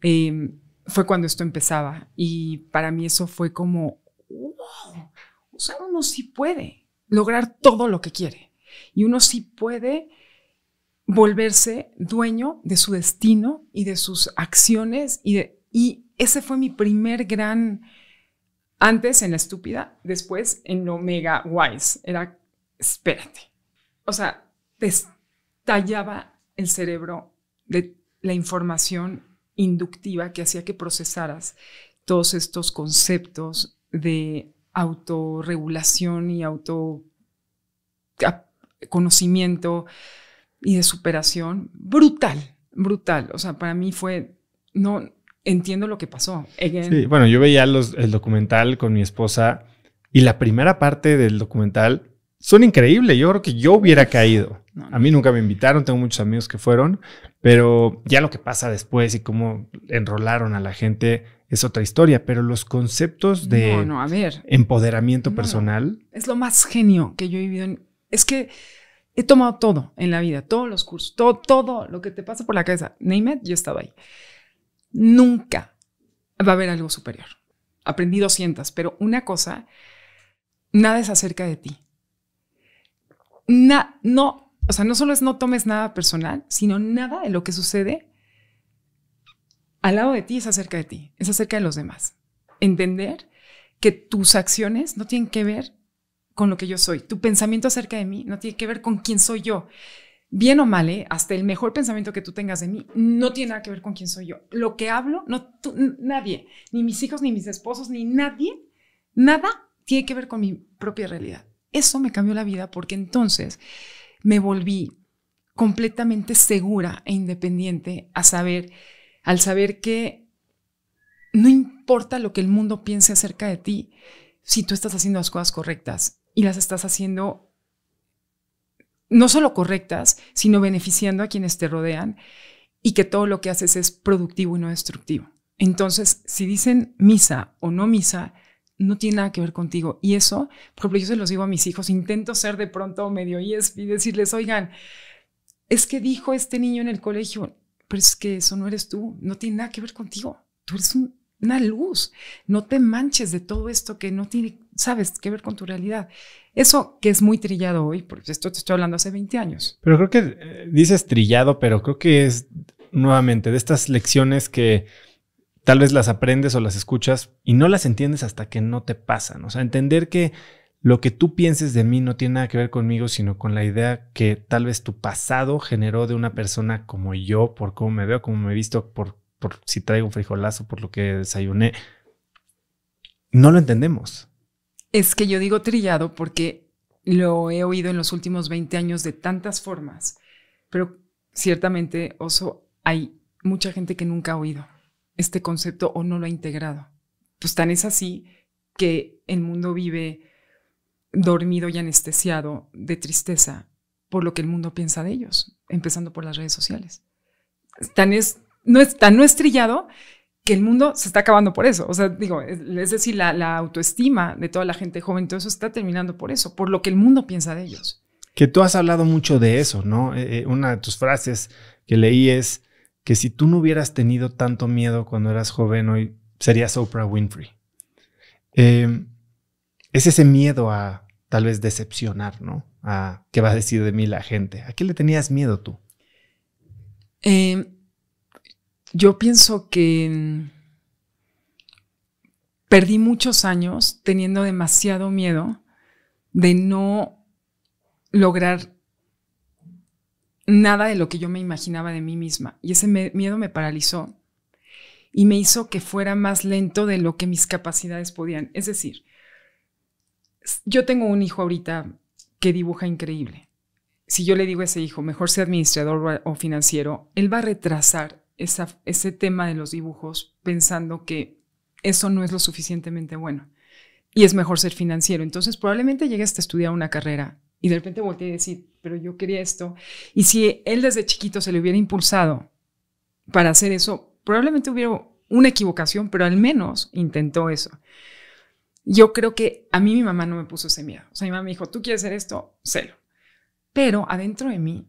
Em, fue cuando esto empezaba y para mí eso fue como, wow, o sea, uno sí puede lograr todo lo que quiere y uno sí puede volverse dueño de su destino y de sus acciones. Y, ese fue mi primer gran, antes en la estúpida, después en lo mega wise. Era, espérate. O sea, te estallaba el cerebro de la información inductiva que hacía que procesaras todos estos conceptos de autorregulación y autoconocimiento y de superación brutal, brutal. O sea, para mí fue, no entiendo lo que pasó. Sí, bueno, yo veía el documental con mi esposa y la primera parte del documental son increíbles. Yo creo que yo hubiera caído. A mí nunca me invitaron, tengo muchos amigos que fueron, pero ya lo que pasa después y cómo enrolaron a la gente es otra historia, pero los conceptos de empoderamiento personal. Es lo más genio que yo he vivido. es que He tomado todo en la vida, todos los cursos, todo, todo lo que te pasa por la cabeza. Neymar, yo estaba ahí. Nunca va a haber algo superior. Aprendí 200, pero una cosa, nada es acerca de ti. Na, no, o sea, no solo es no tomes nada personal, sino nada de lo que sucede al lado de ti es acerca de ti, es acerca de los demás. Entender que tus acciones no tienen que ver con lo que yo soy. Tu pensamiento acerca de mí no tiene que ver con quién soy yo. Bien o mal, ¿eh? hasta el mejor pensamiento que tú tengas de mí no tiene nada que ver con quién soy yo. Lo que hablo, no nadie, ni mis hijos, ni mis esposos, ni nadie, nada tiene que ver con mi propia realidad. Eso me cambió la vida porque entonces me volví completamente segura e independiente a saber, al saber que no importa lo que el mundo piense acerca de ti, si tú estás haciendo las cosas correctas y las estás haciendo no solo correctas, sino beneficiando a quienes te rodean y que todo lo que haces es productivo y no destructivo. Entonces, si dicen misa o no misa, no tiene nada que ver contigo. Y eso, por ejemplo, yo se los digo a mis hijos, intento ser de pronto medio ESP y decirles, oigan, es que dijo este niño en el colegio, pero es que eso no eres tú, no tiene nada que ver contigo. Tú eres una luz, no te manches de todo esto que no tiene sabes, que ver con tu realidad. Eso que es muy trillado hoy, porque esto te estoy hablando hace 20 años. Pero creo que eh, dices trillado, pero creo que es nuevamente de estas lecciones que tal vez las aprendes o las escuchas y no las entiendes hasta que no te pasan. O sea, entender que lo que tú pienses de mí no tiene nada que ver conmigo, sino con la idea que tal vez tu pasado generó de una persona como yo, por cómo me veo, cómo me he visto, por si traigo un frijolazo, por lo que desayuné. No lo entendemos. Es que yo digo trillado porque lo he oído en los últimos 20 años de tantas formas, pero ciertamente, Oso, hay mucha gente que nunca ha oído este concepto o no lo ha integrado. Pues tan es así que el mundo vive dormido y anestesiado de tristeza por lo que el mundo piensa de ellos, empezando por las redes sociales. Tan no es tan no que el mundo se está acabando por eso. O sea, digo, es decir, la, autoestima de toda la gente joven, todo eso está terminando por eso, por lo que el mundo piensa de ellos. Que tú has hablado mucho de eso, ¿no? Eh, eh, una de tus frases que leí es que si tú no hubieras tenido tanto miedo cuando eras joven, hoy serías Oprah Winfrey. Em, es ese miedo a tal vez decepcionar, ¿no? A qué va a decir de mí la gente. ¿A qué le tenías miedo tú? Eh, yo pienso que mm, perdí muchos años teniendo demasiado miedo de no lograr nada de lo que yo me imaginaba de mí misma. Y ese miedo me paralizó y me hizo que fuera más lento de lo que mis capacidades podían. Es decir, yo tengo un hijo ahorita que dibuja increíble. Si yo le digo a ese hijo, mejor sea administrador o financiero, él va a retrasar ese tema de los dibujos pensando que eso no es lo suficientemente bueno y es mejor ser financiero. Entonces probablemente llegue hasta estudiar una carrera y de repente volteé a decir, pero yo quería esto. Y si él desde chiquito se le hubiera impulsado para hacer eso, probablemente hubiera una equivocación, pero al menos intentó eso. Yo creo que a mí mi mamá no me puso ese miedo. O sea, mi mamá me dijo, tú quieres hacer esto, sélo Pero adentro de mí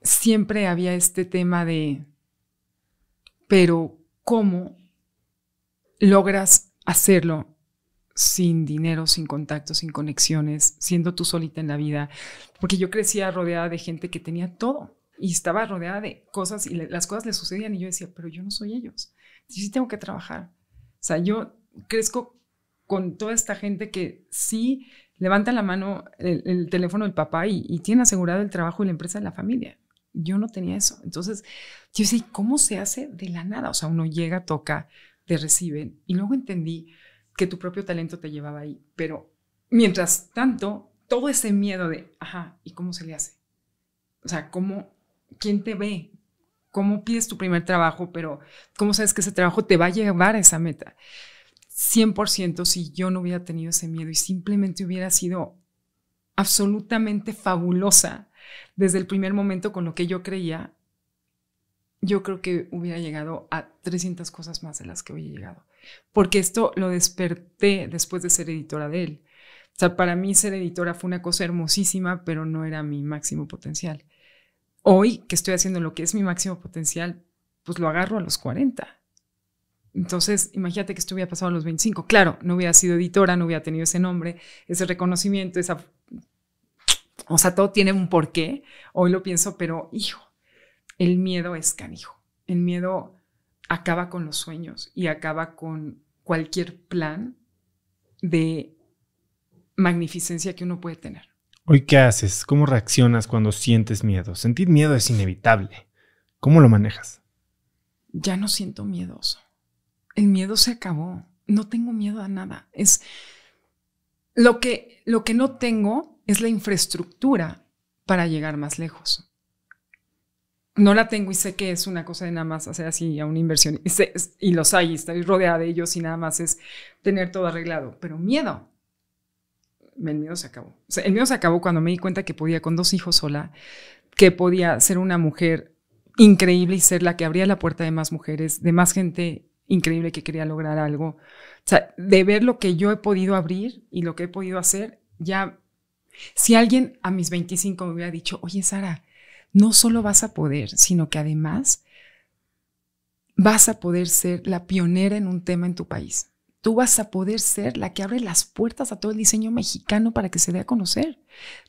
siempre había este tema de, pero ¿cómo logras hacerlo sin dinero, sin contactos, sin conexiones, siendo tú solita en la vida? Porque yo crecía rodeada de gente que tenía todo y estaba rodeada de cosas y las cosas le sucedían y yo decía, pero yo no soy ellos, yo sí tengo que trabajar. O sea, yo crezco con toda esta gente que sí levanta la mano el, teléfono del papá y tiene asegurado el trabajo y la empresa de la familia. Yo no tenía eso. Entonces, yo sé, ¿cómo se hace de la nada? O sea, uno llega, toca, te reciben. Y luego entendí que tu propio talento te llevaba ahí. Pero mientras tanto, todo ese miedo de, ajá, ¿y cómo se le hace? O sea, ¿cómo, quién te ve? ¿Cómo pides tu primer trabajo? Pero ¿cómo sabes que ese trabajo te va a llevar a esa meta? 100% si yo no hubiera tenido ese miedo y simplemente hubiera sido absolutamente fabulosa desde el primer momento con lo que yo creía, yo creo que hubiera llegado a 300 cosas más de las que hoy he llegado. Porque esto lo desperté después de ser editora de él. O sea, para mí ser editora fue una cosa hermosísima, pero no era mi máximo potencial. Hoy que estoy haciendo lo que es mi máximo potencial, pues lo agarro a los 40. Entonces, imagínate que esto hubiera pasado a los 25. Claro, no hubiera sido editora, no hubiera tenido ese nombre, ese reconocimiento, esa... O sea, todo tiene un porqué. Hoy lo pienso, pero hijo, el miedo es canijo. El miedo acaba con los sueños y acaba con cualquier plan de magnificencia que uno puede tener. Hoy, ¿qué haces? ¿Cómo reaccionas cuando sientes miedo? Sentir miedo es inevitable. ¿Cómo lo manejas? Ya no siento miedoso. El miedo se acabó. No tengo miedo a nada. Es lo que, lo que no tengo es la infraestructura para llegar más lejos no la tengo y sé que es una cosa de nada más hacer así a una inversión y, los hay, estoy rodeada de ellos y nada más es tener todo arreglado, pero miedo. El miedo se acabó. el miedo se acabó cuando me di cuenta que podía con dos hijos sola, que podía ser una mujer increíble y ser la que abría la puerta de más mujeres, de más gente increíble que quería lograr algo. O sea, de ver lo que yo he podido abrir y lo que he podido hacer, ya, si alguien a mis 25 me hubiera dicho, oye, Sara, no solo vas a poder, sino que además vas a poder ser la pionera en un tema en tu país. Tú vas a poder ser la que abre las puertas a todo el diseño mexicano para que se dé a conocer.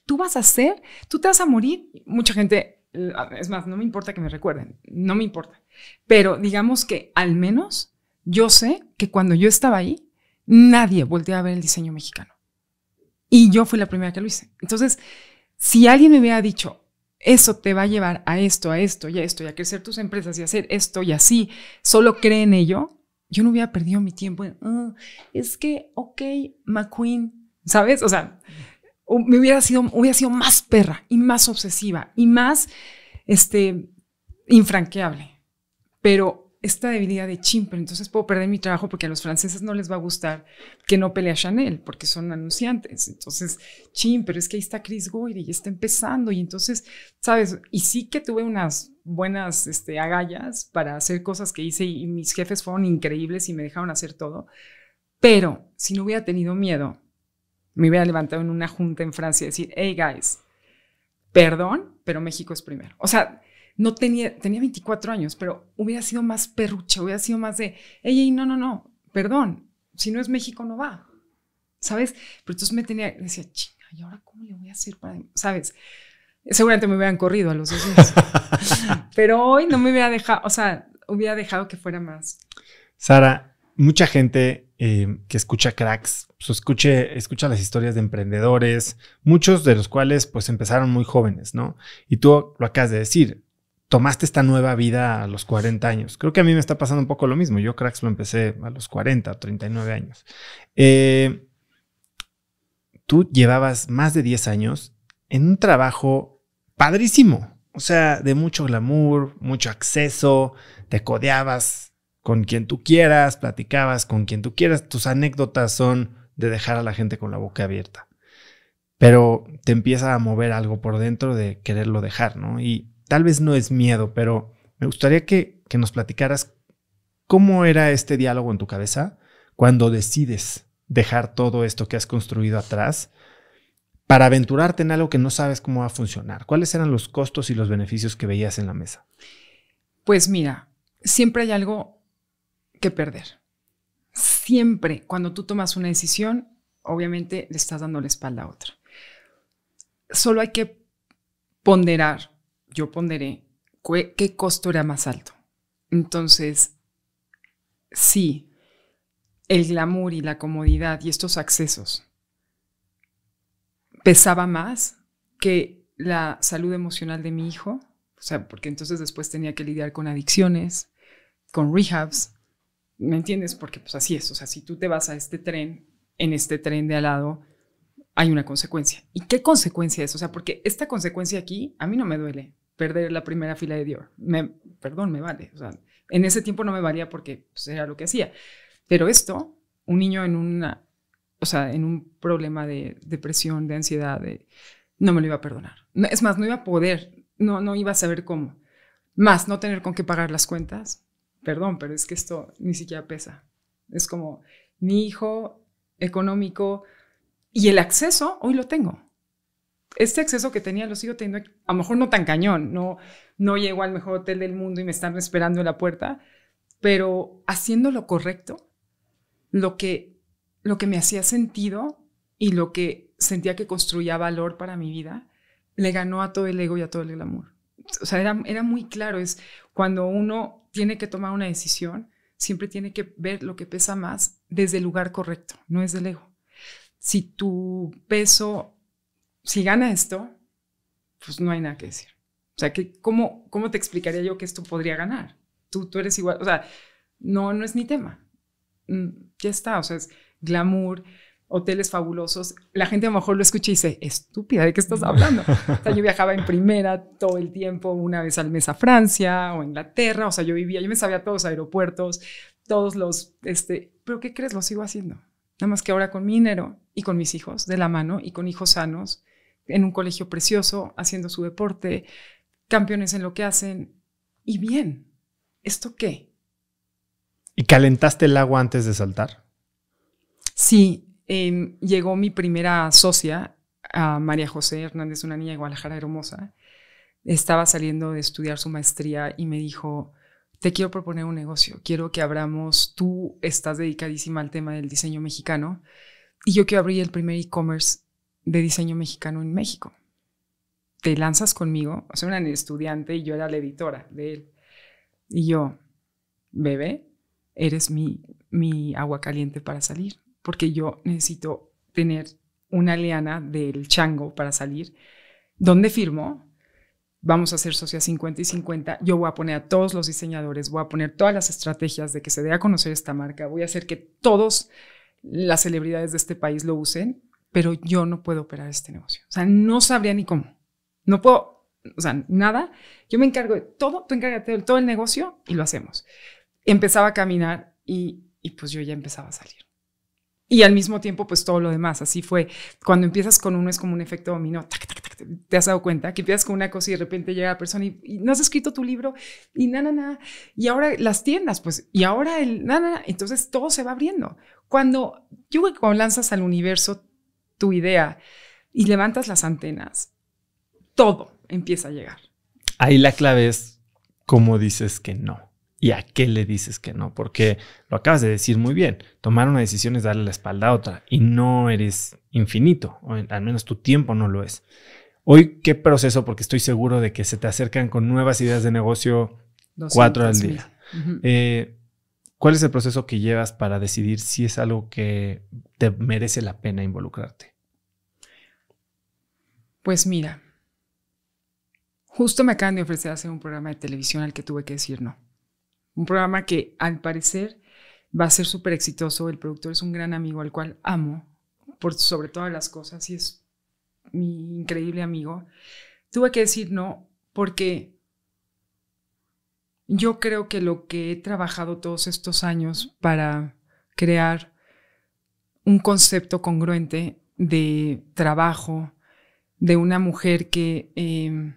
Tú vas a ser, tú te vas a morir. Mucha gente, eh, es más, no me importa que me recuerden, no me importa. Pero digamos que al menos yo sé que cuando yo estaba ahí, nadie volteó a ver el diseño mexicano. Y yo fui la primera que lo hice. Entonces, si alguien me hubiera dicho, eso te va a llevar a esto, a esto y a esto, y a crecer tus empresas y hacer esto y así, solo cree en ello, yo no hubiera perdido mi tiempo ah, es que, ok, McQueen, ¿sabes? O sea, me hubiera sido, hubiera sido más perra y más obsesiva y más, este, infranqueable. Pero esta debilidad de chimper, entonces puedo perder mi trabajo porque a los franceses no les va a gustar que no pelee a Chanel porque son anunciantes. Entonces, chimper, pero es que ahí está Chris Goyre y está empezando. Y entonces, ¿sabes? Y sí que tuve unas buenas este, agallas para hacer cosas que hice y mis jefes fueron increíbles y me dejaron hacer todo. Pero si no hubiera tenido miedo, me hubiera levantado en una junta en Francia y decir, hey guys, perdón, pero México es primero. O sea, no tenía, tenía 24 años, pero hubiera sido más perrucha, hubiera sido más de, ella no, no, no, perdón, si no es México no va, ¿sabes? Pero entonces me tenía, decía, chinga, ¿y ahora cómo le voy a hacer para, sabes? Seguramente me hubieran corrido a los dos días, pero hoy no me hubiera dejado, o sea, hubiera dejado que fuera más. Sara, mucha gente eh, que escucha cracks, pues escuche, escucha las historias de emprendedores, muchos de los cuales pues empezaron muy jóvenes, ¿no? Y tú lo acabas de decir, tomaste esta nueva vida a los 40 años. Creo que a mí me está pasando un poco lo mismo. Yo Cracks lo empecé a los 40, 39 años. Eh, tú llevabas más de 10 años en un trabajo padrísimo, o sea, de mucho glamour, mucho acceso, te codeabas con quien tú quieras, platicabas con quien tú quieras, tus anécdotas son de dejar a la gente con la boca abierta. Pero te empieza a mover algo por dentro de quererlo dejar, ¿no? Y tal vez no es miedo, pero me gustaría que, nos platicaras cómo era este diálogo en tu cabeza cuando decides dejar todo esto que has construido atrás para aventurarte en algo que no sabes cómo va a funcionar. ¿Cuáles eran los costos y los beneficios que veías en la mesa? Pues mira, siempre hay algo que perder. Siempre, cuando tú tomas una decisión, obviamente le estás dando la espalda a otra. Solo hay que ponderar yo ponderé qué costo era más alto. Entonces, sí, el glamour y la comodidad y estos accesos pesaba más que la salud emocional de mi hijo, o sea, porque entonces después tenía que lidiar con adicciones, con rehabs, ¿me entiendes? Porque pues así es, o sea, si tú te vas a este tren, en este tren de al lado hay una consecuencia. ¿Y qué consecuencia es? O sea, porque esta consecuencia aquí a mí no me duele, perder la primera fila de Dior. Me, perdón, me vale. O sea, en ese tiempo no me valía porque pues, era lo que hacía. Pero esto, un niño en una, o sea, en un problema de depresión, de ansiedad, no me lo iba a perdonar. es más, no iba a poder, no, no iba a saber cómo. Más, no tener con qué pagar las cuentas. Perdón, pero es que esto ni siquiera pesa. Es como mi hijo económico y el acceso, hoy lo tengo este acceso que tenía lo sigo teniendo, a lo mejor no tan cañón, no, no llego al mejor hotel del mundo y me están esperando en la puerta, pero haciendo lo correcto, lo que, lo que me hacía sentido y lo que sentía que construía valor para mi vida, le ganó a todo el ego y a todo el glamour. O sea, era, era muy claro, es cuando uno tiene que tomar una decisión, siempre tiene que ver lo que pesa más desde el lugar correcto, no es del ego. Si tu peso si gana esto, pues no hay nada que decir. O sea, que cómo, ¿cómo te explicaría yo que esto podría ganar? Tú, tú eres igual, o sea, no, no es mi tema. Mm, ya está, o sea, es glamour, hoteles fabulosos. La gente a lo mejor lo escucha y dice, estúpida, ¿de qué estás hablando? O sea, yo viajaba en primera todo el tiempo, una vez al mes a Francia o Inglaterra, o sea, yo vivía, yo me sabía todos los aeropuertos, todos los, este, pero ¿qué crees? Lo sigo haciendo. Nada más que ahora con mi dinero y con mis hijos de la mano y con hijos sanos en un colegio precioso, haciendo su deporte, campeones en lo que hacen. Y bien, ¿esto qué? ¿Y calentaste el agua antes de saltar? Sí, em, llegó mi primera socia, María José Hernández, una niña de Guadalajara hermosa. Estaba saliendo de estudiar su maestría y me dijo, te quiero proponer un negocio, quiero que abramos, tú estás dedicadísima al tema del diseño mexicano y yo quiero abrir el primer e-commerce de diseño mexicano en México. ¿Te lanzas conmigo? O sea, un estudiante y yo era la editora de él. Y yo, bebé, eres mi, mi agua caliente para salir, porque yo necesito tener una leana del chango para salir. ¿Dónde firmo? Vamos a hacer socias 50 y 50. Yo voy a poner a todos los diseñadores, voy a poner todas las estrategias de que se dé a conocer esta marca, voy a hacer que todos las celebridades de este país lo usen pero yo no puedo operar este negocio. O sea, no sabría ni cómo. No puedo, o sea, nada. Yo me encargo de todo, tú encárgate de todo el negocio y lo hacemos. Empezaba a caminar y, y pues yo ya empezaba a salir. Y al mismo tiempo, pues todo lo demás. Así fue. Cuando empiezas con uno es como un efecto dominó. Tac, tac, tac, te has dado cuenta que empiezas con una cosa y de repente llega la persona y, no has escrito tu libro y nada, nada. Na. Y ahora las tiendas, pues, y ahora el nada. Na, na. Entonces todo se va abriendo. Cuando yo cuando lanzas al universo tu idea y levantas las antenas, todo empieza a llegar. Ahí la clave es cómo dices que no y a qué le dices que no, porque lo acabas de decir muy bien, tomar una decisión es darle la espalda a otra y no eres infinito, o al menos tu tiempo no lo es. Hoy, ¿qué proceso? Porque estoy seguro de que se te acercan con nuevas ideas de negocio cuatro al día. ¿Cuál es el proceso que llevas para decidir si es algo que te merece la pena involucrarte? Pues mira, justo me acaban de ofrecer hacer un programa de televisión al que tuve que decir no. Un programa que al parecer va a ser súper exitoso. El productor es un gran amigo al cual amo, por sobre todas las cosas, y es mi increíble amigo. Tuve que decir no porque yo creo que lo que he trabajado todos estos años para crear un concepto congruente de trabajo, de una mujer que, em,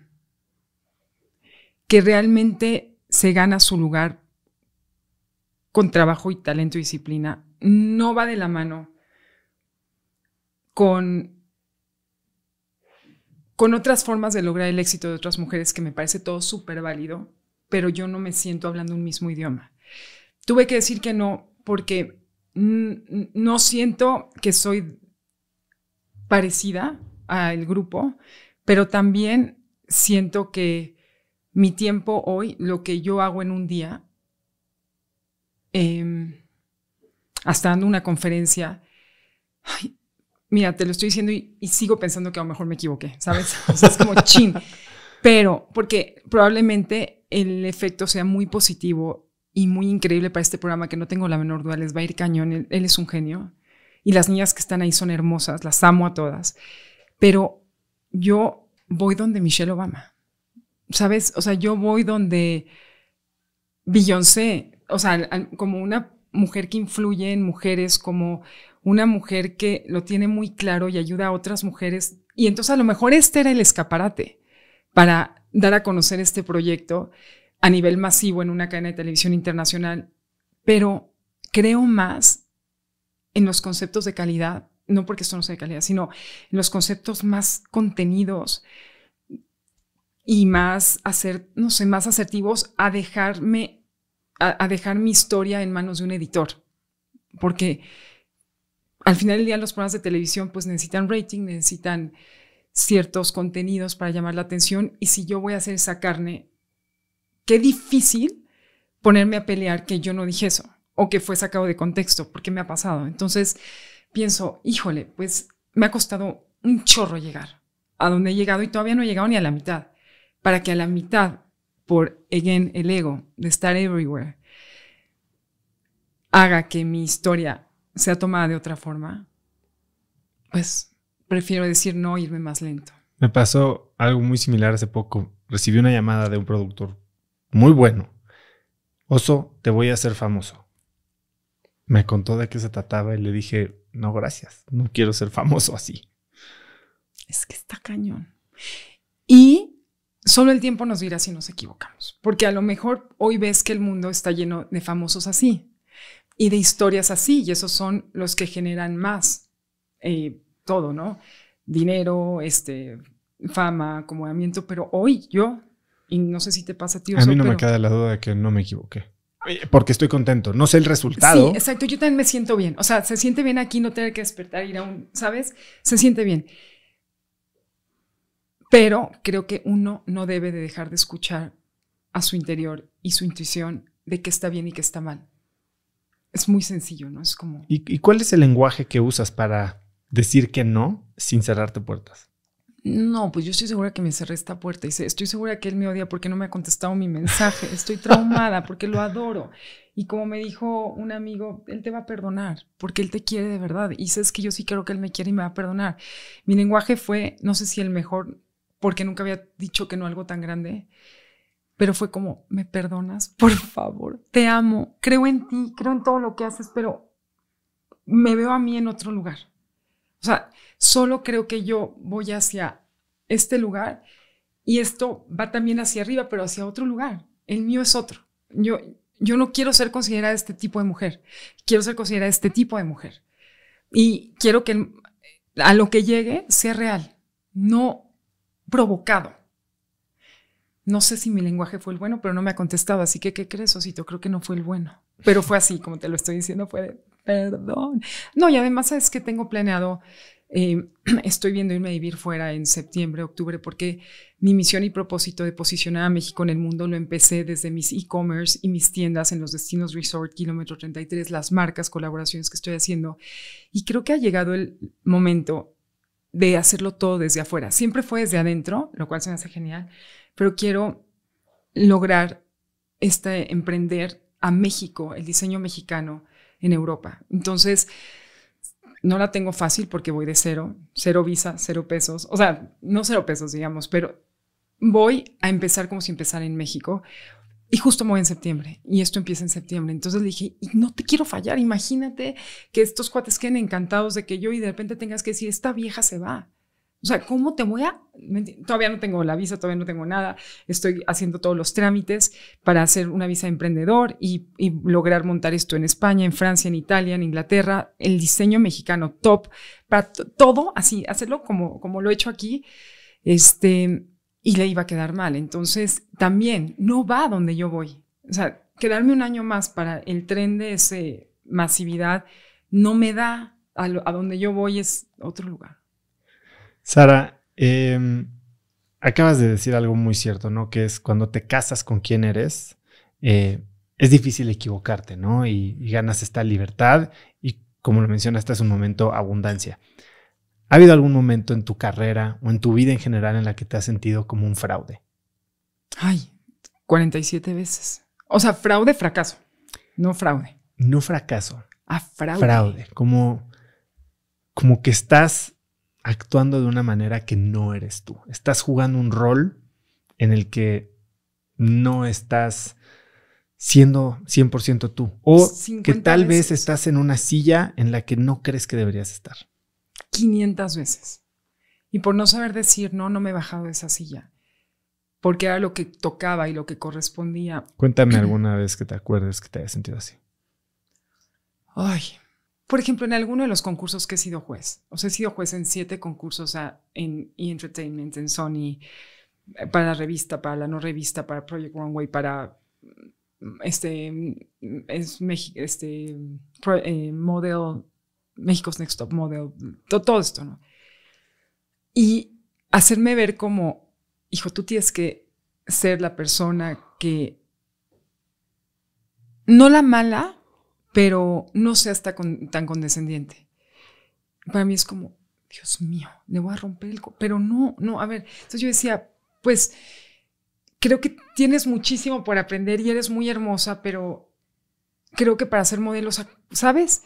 que realmente se gana su lugar con trabajo y talento y disciplina, no va de la mano con, con otras formas de lograr el éxito de otras mujeres que me parece todo súper válido pero yo no me siento hablando un mismo idioma. Tuve que decir que no porque no siento que soy parecida al grupo, pero también siento que mi tiempo hoy, lo que yo hago en un día, em, hasta dando una conferencia, mira, te lo estoy diciendo y, sigo pensando que a lo mejor me equivoqué, ¿sabes? O sea, es como chin. Pero, porque probablemente el efecto sea muy positivo y muy increíble para este programa que no tengo la menor duda, les va a ir cañón, él, es un genio y las niñas que están ahí son hermosas, las amo a todas, pero yo voy donde Michelle Obama, ¿sabes? O sea, yo voy donde Beyoncé, o sea, como una mujer que influye en mujeres, como una mujer que lo tiene muy claro y ayuda a otras mujeres. Y entonces a lo mejor este era el escaparate para dar a conocer este proyecto a nivel masivo en una cadena de televisión internacional, pero creo más en los conceptos de calidad, no porque esto no sea de calidad, sino en los conceptos más contenidos y más, hacer, no sé, más asertivos a dejarme, dejar mi historia en manos de un editor. Porque al final del día los programas de televisión pues necesitan rating, necesitan ciertos contenidos para llamar la atención y si yo voy a hacer esa carne, qué difícil ponerme a pelear que yo no dije eso o que fue sacado de contexto, porque me ha pasado. Entonces pienso, híjole, pues me ha costado un chorro llegar a donde he llegado y todavía no he llegado ni a la mitad, para que a la mitad, por, el ego de estar everywhere, haga que mi historia sea tomada de otra forma, pues prefiero decir no, irme más lento. Me pasó algo muy similar hace poco. Recibí una llamada de un productor muy bueno. Oso, te voy a hacer famoso. Me contó de qué se trataba y le dije, no, gracias, no quiero ser famoso así. Es que está cañón. Y solo el tiempo nos dirá si nos equivocamos, porque a lo mejor hoy ves que el mundo está lleno de famosos así y de historias así, y esos son los que generan más eh, todo, ¿no? Dinero, este, fama, acomodamiento, pero hoy yo, y no sé si te pasa, a ti. A mí no me queda la duda de que no me equivoqué. Porque estoy contento, no sé el resultado. Sí, exacto, yo también me siento bien. O sea, se siente bien aquí no tener que despertar, ir a un, ¿sabes? Se siente bien. Pero creo que uno no debe de dejar de escuchar a su interior y su intuición de qué está bien y qué está mal. Es muy sencillo, ¿no? Es como... y cuál es el lenguaje que usas para decir que no sin cerrarte puertas? No, pues yo estoy segura que me cerré esta puerta. Y estoy segura que él me odia porque no me ha contestado mi mensaje. Estoy traumada porque lo adoro. Y como me dijo un amigo, él te va a perdonar porque él te quiere de verdad. Y sabes que yo sí creo que él me quiere y me va a perdonar. Mi lenguaje fue, no sé si el mejor, porque nunca había dicho que no algo tan grande, pero fue como, me perdonas, por favor, te amo, creo en ti, creo en todo lo que haces, pero me veo a mí en otro lugar. O sea, solo creo que yo voy hacia este lugar y esto va también hacia arriba, pero hacia otro lugar. El mío es otro. Yo, yo no quiero ser considerada este tipo de mujer. Quiero ser considerada este tipo de mujer. Y quiero que a lo que llegue sea real, no provocado. No sé si mi lenguaje fue el bueno, pero no me ha contestado. Así que, ¿qué crees, Osito? Creo que no fue el bueno. Pero fue así, como te lo estoy diciendo, fue de perdón. No, y además es que tengo planeado, eh, estoy viendo irme a vivir fuera en septiembre, octubre, porque mi misión y propósito de posicionar a México en el mundo lo empecé desde mis e-commerce y mis tiendas en los destinos Resort, Kilómetro 33, las marcas, colaboraciones que estoy haciendo. Y creo que ha llegado el momento de hacerlo todo desde afuera. Siempre fue desde adentro, lo cual se me hace genial, pero quiero lograr este emprender a México, el diseño mexicano en Europa. Entonces, no la tengo fácil porque voy de cero, cero visa, cero pesos, o sea, no cero pesos, digamos, pero voy a empezar como si empezara en México. Y justo me voy en septiembre y esto empieza en septiembre. Entonces le dije, y no te quiero fallar. Imagínate que estos cuates queden encantados de que yo y de repente tengas que decir, esta vieja se va. O sea, ¿cómo te voy a...? Todavía no tengo la visa, todavía no tengo nada. Estoy haciendo todos los trámites para hacer una visa de emprendedor y, lograr montar esto en España, en Francia, en Italia, en Inglaterra, el diseño mexicano top, para todo así, hacerlo como, como lo he hecho aquí, este, y le iba a quedar mal. Entonces, también no va a donde yo voy. O sea, quedarme un año más para el tren de esa masividad no me da, a donde yo voy es otro lugar. Sara, em, acabas de decir algo muy cierto, ¿no? Que es cuando te casas con quien eres, eh, es difícil equivocarte, ¿no? Y, ganas esta libertad y, como lo mencionaste hace un momento, abundancia. ¿Ha habido algún momento en tu carrera o en tu vida en general en la que te has sentido como un fraude? Ay, 47 veces. O sea, fraude, fracaso. No fraude. No fracaso. Ah, fraude. Fraude. Como, como que estás actuando de una manera que no eres tú. Estás jugando un rol en el que no estás siendo 100% tú. O que tal vez estás en una silla en la que no crees que deberías estar. 500 veces. Y por no saber decir, no, no me he bajado de esa silla. Porque era lo que tocaba y lo que correspondía. Cuéntame alguna vez que te acuerdes que te hayas sentido así. Ay, por ejemplo, en alguno de los concursos que he sido juez, o sea, he sido juez en siete concursos en e Entertainment, en Sony, eh, para la revista, para la no revista, para Project Runway, para mm, este, mm, mm, es este eh, model, México's Next Top Model, todo esto, ¿no? Y hacerme ver como, hijo, tú tienes que ser la persona que, no la mala, pero no seas tan, tan condescendiente. Para mí es como, Dios mío, le voy a romper el... Pero no, no, a ver, entonces yo decía, pues creo que tienes muchísimo por aprender y eres muy hermosa, pero creo que para ser modelos, ¿sabes?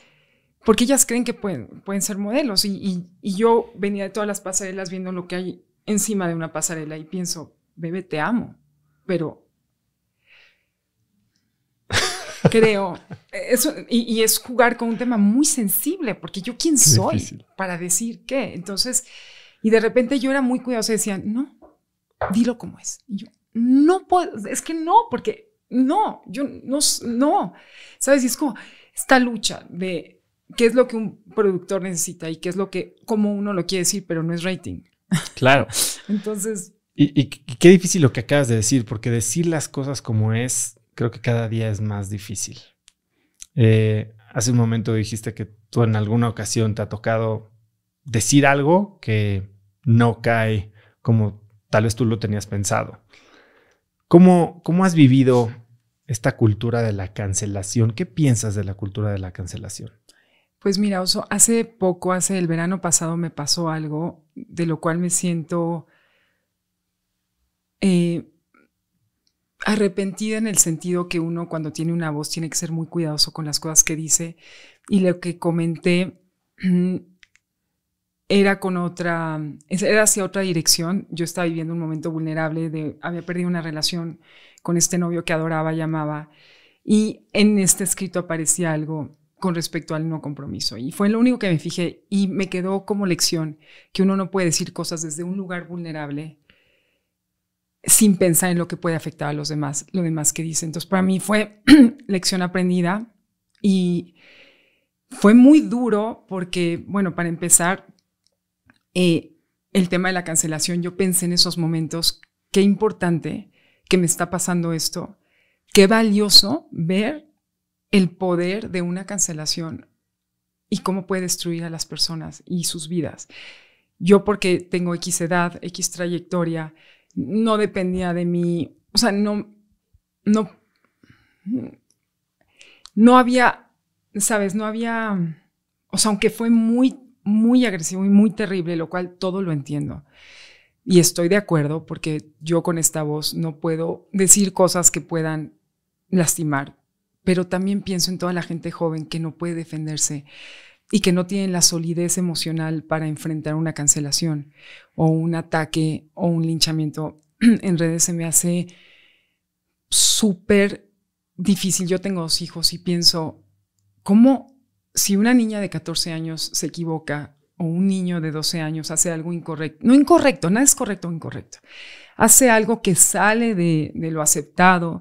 Porque ellas creen que pueden, pueden ser modelos y, y yo venía de todas las pasarelas viendo lo que hay encima de una pasarela y pienso, bebé, te amo, pero creo. Eso, y, es jugar con un tema muy sensible, porque yo quién soy para decir qué. Entonces, y de repente yo era muy cuidadosa y decía, no, dilo como es. Y yo, no puedo, es que no, porque no, yo no, no. ¿Sabes? Y es como esta lucha de qué es lo que un productor necesita y qué es lo que, como uno lo quiere decir, pero no es rating. Claro. Entonces. y, qué difícil lo que acabas de decir, porque decir las cosas como es creo que cada día es más difícil. Eh, hace un momento dijiste que tú en alguna ocasión te ha tocado decir algo que no cae como tal vez tú lo tenías pensado. ¿Cómo, cómo has vivido esta cultura de la cancelación? ¿Qué piensas de la cultura de la cancelación? Pues mira, hace poco, hace el verano pasado me pasó algo de lo cual me siento eh, arrepentida en el sentido que uno cuando tiene una voz tiene que ser muy cuidadoso con las cosas que dice. Y lo que comenté mm, era con otra, era hacia otra dirección. Yo estaba viviendo un momento vulnerable había perdido una relación con este novio que adoraba, y amaba. Y en este escrito aparecía algo con respecto al no compromiso. Y fue lo único que me fijé y me quedó como lección que uno no puede decir cosas desde un lugar vulnerable sin pensar en lo que puede afectar a los demás, lo demás que dicen. Entonces, para mí fue lección aprendida y fue muy duro porque, bueno, para empezar, eh, el tema de la cancelación, yo pensé en esos momentos, qué importante que me está pasando esto, qué valioso ver el poder de una cancelación y cómo puede destruir a las personas y sus vidas. Yo porque tengo X edad, X trayectoria, no dependía de mí, o sea, no, no, no había, sabes, no había, o sea, aunque fue muy, muy agresivo y muy terrible, lo cual todo lo entiendo. Y estoy de acuerdo porque yo con esta voz no puedo decir cosas que puedan lastimar, pero también pienso en toda la gente joven que no puede defenderse y que no tienen la solidez emocional para enfrentar una cancelación o un ataque o un linchamiento en redes se me hace súper difícil. Yo tengo dos hijos y pienso, ¿cómo si una niña de 14 años se equivoca o un niño de 12 años hace algo incorrecto? No incorrecto, nada es correcto o incorrecto. Hace algo que sale de, de lo aceptado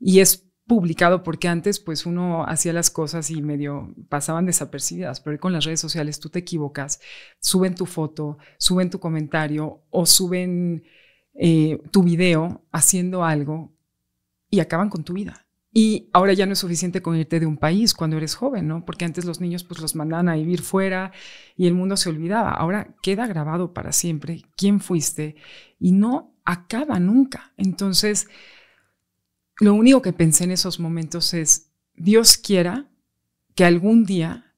y es publicado porque antes pues uno hacía las cosas y medio pasaban desapercibidas, pero con las redes sociales tú te equivocas, suben tu foto, suben tu comentario o suben eh, tu video haciendo algo y acaban con tu vida. Y ahora ya no es suficiente con irte de un país cuando eres joven, ¿no? Porque antes los niños pues los mandaban a vivir fuera y el mundo se olvidaba. Ahora queda grabado para siempre quién fuiste y no acaba nunca. Entonces, lo único que pensé en esos momentos es, Dios quiera que algún día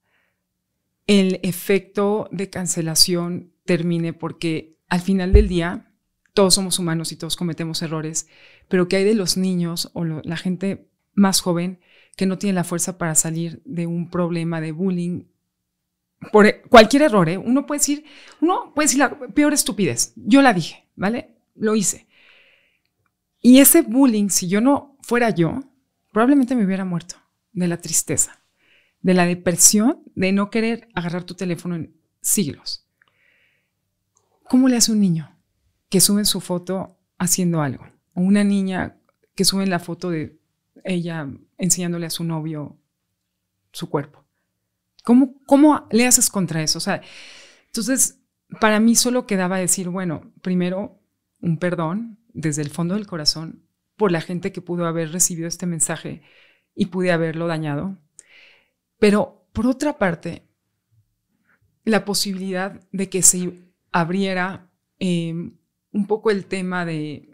el efecto de cancelación termine, porque al final del día todos somos humanos y todos cometemos errores, pero que hay de los niños o la gente más joven que no tiene la fuerza para salir de un problema de bullying por e, cualquier error, ¿eh? uno puede decir, uno puede decir la peor estupidez. Yo la dije, ¿vale? Lo hice. Y ese bullying, si yo no fuera yo, probablemente me hubiera muerto de la tristeza, de la depresión, de no querer agarrar tu teléfono en siglos. ¿Cómo le hace un niño que sube su foto haciendo algo? O una niña que sube la foto de ella enseñándole a su novio su cuerpo. ¿Cómo, le haces contra eso? entonces, para mí solo quedaba decir, bueno, primero un perdón desde el fondo del corazón por la gente que pudo haber recibido este mensaje y pude haberlo dañado. Pero por otra parte, la posibilidad de que se abriera em, un poco el tema de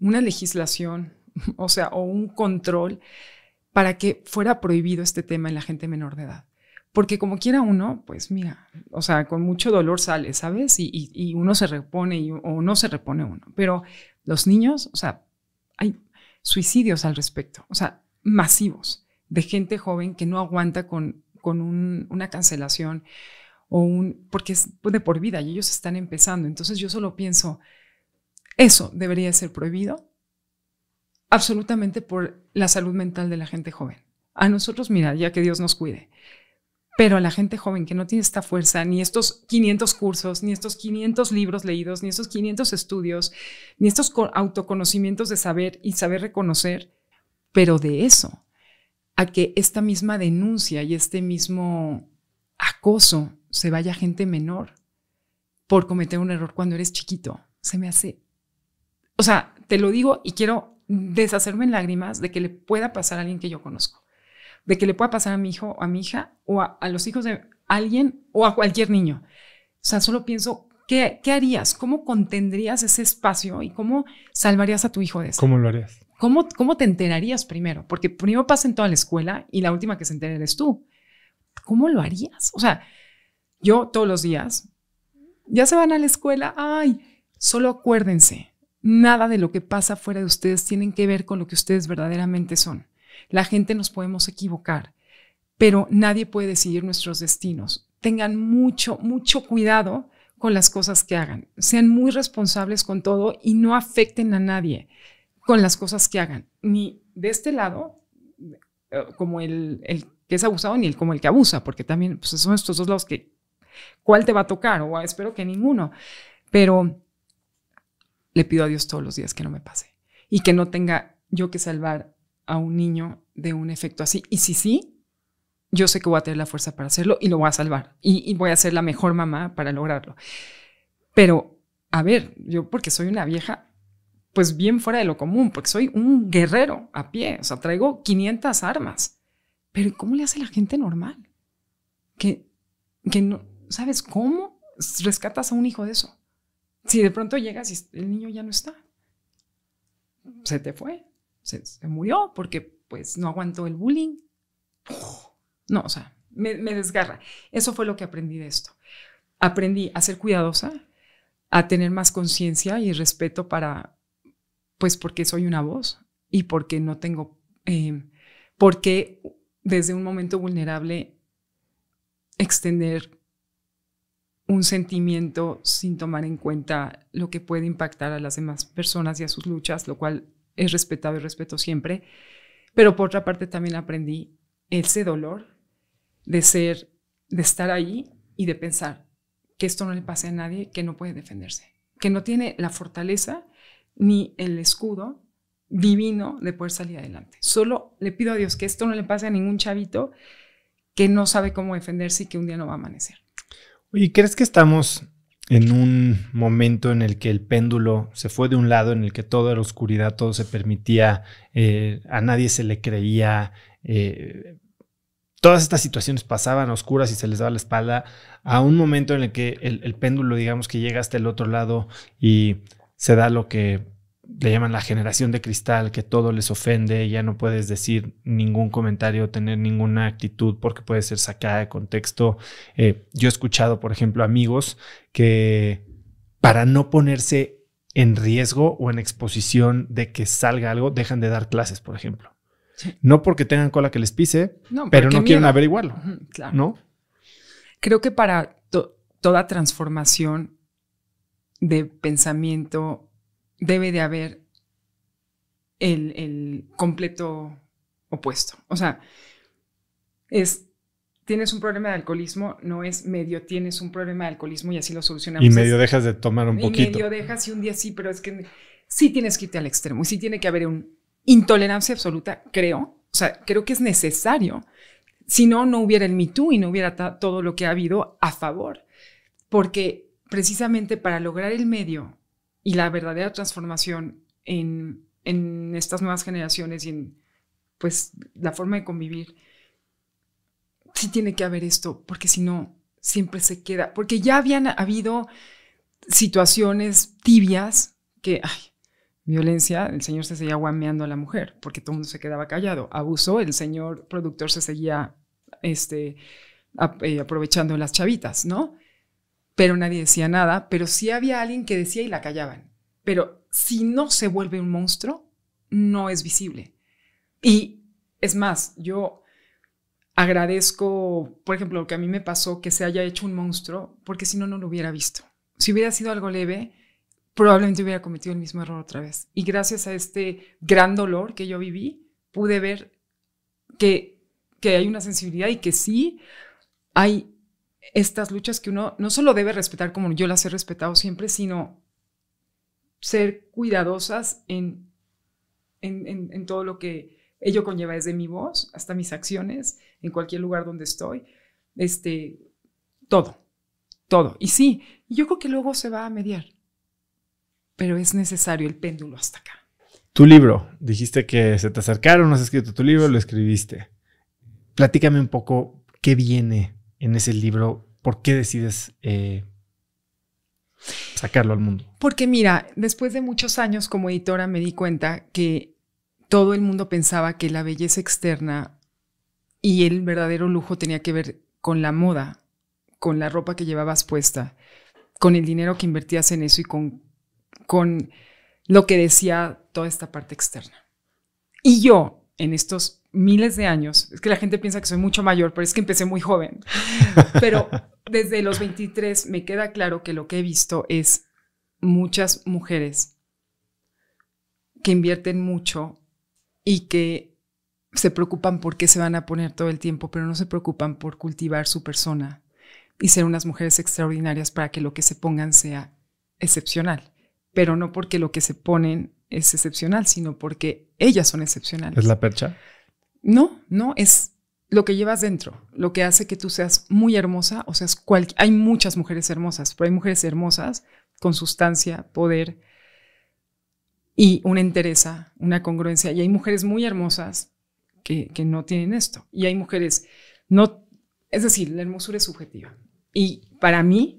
una legislación, o sea, o un control para que fuera prohibido este tema en la gente menor de edad. Porque como quiera uno, pues mira, o sea, con mucho dolor sale, ¿sabes? Y, uno se repone o no se repone uno. Pero los niños, o sea, hay suicidios al respecto, o sea, masivos, de gente joven que no aguanta con, con una cancelación o un, porque es de por vida y ellos están empezando. Entonces yo solo pienso, eso debería ser prohibido absolutamente por la salud mental de la gente joven. A nosotros, mira, ya que Dios nos cuide, pero a la gente joven que no tiene esta fuerza, ni estos 500 cursos, ni estos 500 libros leídos, ni estos 500 estudios, ni estos autoconocimientos de saber y saber reconocer, pero de eso, a que esta misma denuncia y este mismo acoso se vaya a gente menor por cometer un error cuando eres chiquito, se me hace... O sea, te lo digo y quiero deshacerme en lágrimas de que le pueda pasar a alguien que yo conozco de que le pueda pasar a mi hijo o a mi hija o a, los hijos de alguien o a cualquier niño. O sea, solo pienso, ¿qué, harías? ¿Cómo contendrías ese espacio y cómo salvarías a tu hijo de eso? ¿Cómo lo harías? ¿Cómo, ¿Cómo te enterarías primero? Porque primero pasa en toda la escuela y la última que se entera eres tú. ¿Cómo lo harías? O sea, yo todos los días, ya se van a la escuela, ay, solo acuérdense, nada de lo que pasa fuera de ustedes tienen que ver con lo que ustedes verdaderamente son. La gente nos podemos equivocar, pero nadie puede decidir nuestros destinos. Tengan mucho, mucho cuidado con las cosas que hagan. Sean muy responsables con todo y no afecten a nadie con las cosas que hagan, ni de este lado, eh, como el, el que es abusado, ni el como el que abusa, porque también pues, son estos dos lados que, ¿cuál te va a tocar? O espero que ninguno, pero le pido a Dios todos los días que no me pase y que no tenga yo que salvar a un niño de un efecto así? Y si sí, yo sé que voy a tener la fuerza para hacerlo y lo voy a salvar. Y, voy a ser la mejor mamá para lograrlo. Pero, a ver, yo porque soy una vieja, pues bien fuera de lo común, porque soy un guerrero a pie, o sea, traigo 500 armas. Pero ¿cómo le hace la gente normal? Que, que no, ¿sabes cómo rescatas a un hijo de eso? Si de pronto llegas y el niño ya no está, se te fue se, murió porque pues no aguantó el bullying. no, o sea, me, desgarra. Eso fue lo que aprendí de esto. Aprendí a ser cuidadosa, a tener más conciencia y respeto para, pues porque soy una voz y porque no tengo, eh, porque desde un momento vulnerable extender un sentimiento sin tomar en cuenta lo que puede impactar a las demás personas y a sus luchas, lo cual es respetado y respeto siempre, pero por otra parte también aprendí ese dolor de ser, de estar ahí y de pensar que esto no le pase a nadie, que no puede defenderse, que no tiene la fortaleza ni el escudo divino de poder salir adelante. Solo le pido a Dios que esto no le pase a ningún chavito que no sabe cómo defenderse y que un día no va a amanecer. Oye, ¿crees que estamos en un momento en el que el péndulo se fue de un lado, en el que toda era oscuridad, todo se permitía, eh, a nadie se le creía, eh, todas estas situaciones pasaban oscuras y se les daba la espalda, a un momento en el que el péndulo, digamos que llega hasta el otro lado y se da lo que le llaman la generación de cristal, que todo les ofende, ya no puedes decir ningún comentario, tener ninguna actitud porque puede ser sacada de contexto. Eh, yo he escuchado, por ejemplo, amigos que para no ponerse en riesgo o en exposición de que salga algo, dejan de dar clases, por ejemplo. No porque tengan cola que les pise, no, pero no quieren averiguarlo. ¿no? Creo que para toda transformación de pensamiento debe de haber el, completo opuesto. O sea, es tienes un problema de alcoholismo, no es medio tienes un problema de alcoholismo y así lo solucionamos. Y medio dejas de tomar un poquito. Y medio dejas y un día sí, pero es que sí tienes que irte al extremo y sí tiene que haber una intolerancia absoluta, creo. O sea, creo que es necesario. Si no, no hubiera el Me Too y no hubiera todo lo que ha habido a favor. Porque precisamente para lograr el medio y la verdadera transformación en, estas nuevas generaciones y en pues la forma de convivir, sí tiene que haber esto, porque si no, siempre se queda, porque ya habían habido situaciones tibias que, ay, violencia, el señor se seguía guameando a la mujer, porque todo el mundo se quedaba callado, abuso, el señor productor se seguía este, eh, aprovechando las chavitas, ¿no? pero nadie decía nada, pero sí había alguien que decía y la callaban. Pero si no se vuelve un monstruo, no es visible. Y es más, yo agradezco, por ejemplo, lo que a mí me pasó que se haya hecho un monstruo, porque si no, no lo hubiera visto. Si hubiera sido algo leve, probablemente hubiera cometido el mismo error otra vez. Y gracias a este gran dolor que yo viví, pude ver que, que hay una sensibilidad y que sí hay estas luchas que uno no solo debe respetar como yo las he respetado siempre, sino ser cuidadosas en, todo lo que ello conlleva desde mi voz hasta mis acciones, en cualquier lugar donde estoy, este, todo, todo. Y sí, yo creo que luego se va a mediar, pero es necesario el péndulo hasta acá. Tu libro, dijiste que se te acercaron, has escrito tu libro, lo escribiste. Platícame un poco qué viene en ese libro? ¿Por qué decides eh, sacarlo al mundo? Porque mira, después de muchos años como editora me di cuenta que todo el mundo pensaba que la belleza externa y el verdadero lujo tenía que ver con la moda, con la ropa que llevabas puesta, con el dinero que invertías en eso y con, con lo que decía toda esta parte externa. Y yo, en estos miles de años. Es que la gente piensa que soy mucho mayor, pero es que empecé muy joven. Pero desde los 23 me queda claro que lo que he visto es muchas mujeres que invierten mucho y que se preocupan por qué se van a poner todo el tiempo, pero no se preocupan por cultivar su persona y ser unas mujeres extraordinarias para que lo que se pongan sea excepcional, pero no porque lo que se ponen es excepcional, sino porque ellas son excepcionales. Es la percha. No, no, es lo que llevas dentro, lo que hace que tú seas muy hermosa, o sea, hay muchas mujeres hermosas, pero hay mujeres hermosas con sustancia, poder y una entereza, una congruencia, y hay mujeres muy hermosas que, que no tienen esto, y hay mujeres, no, es decir, la hermosura es subjetiva, y para mí,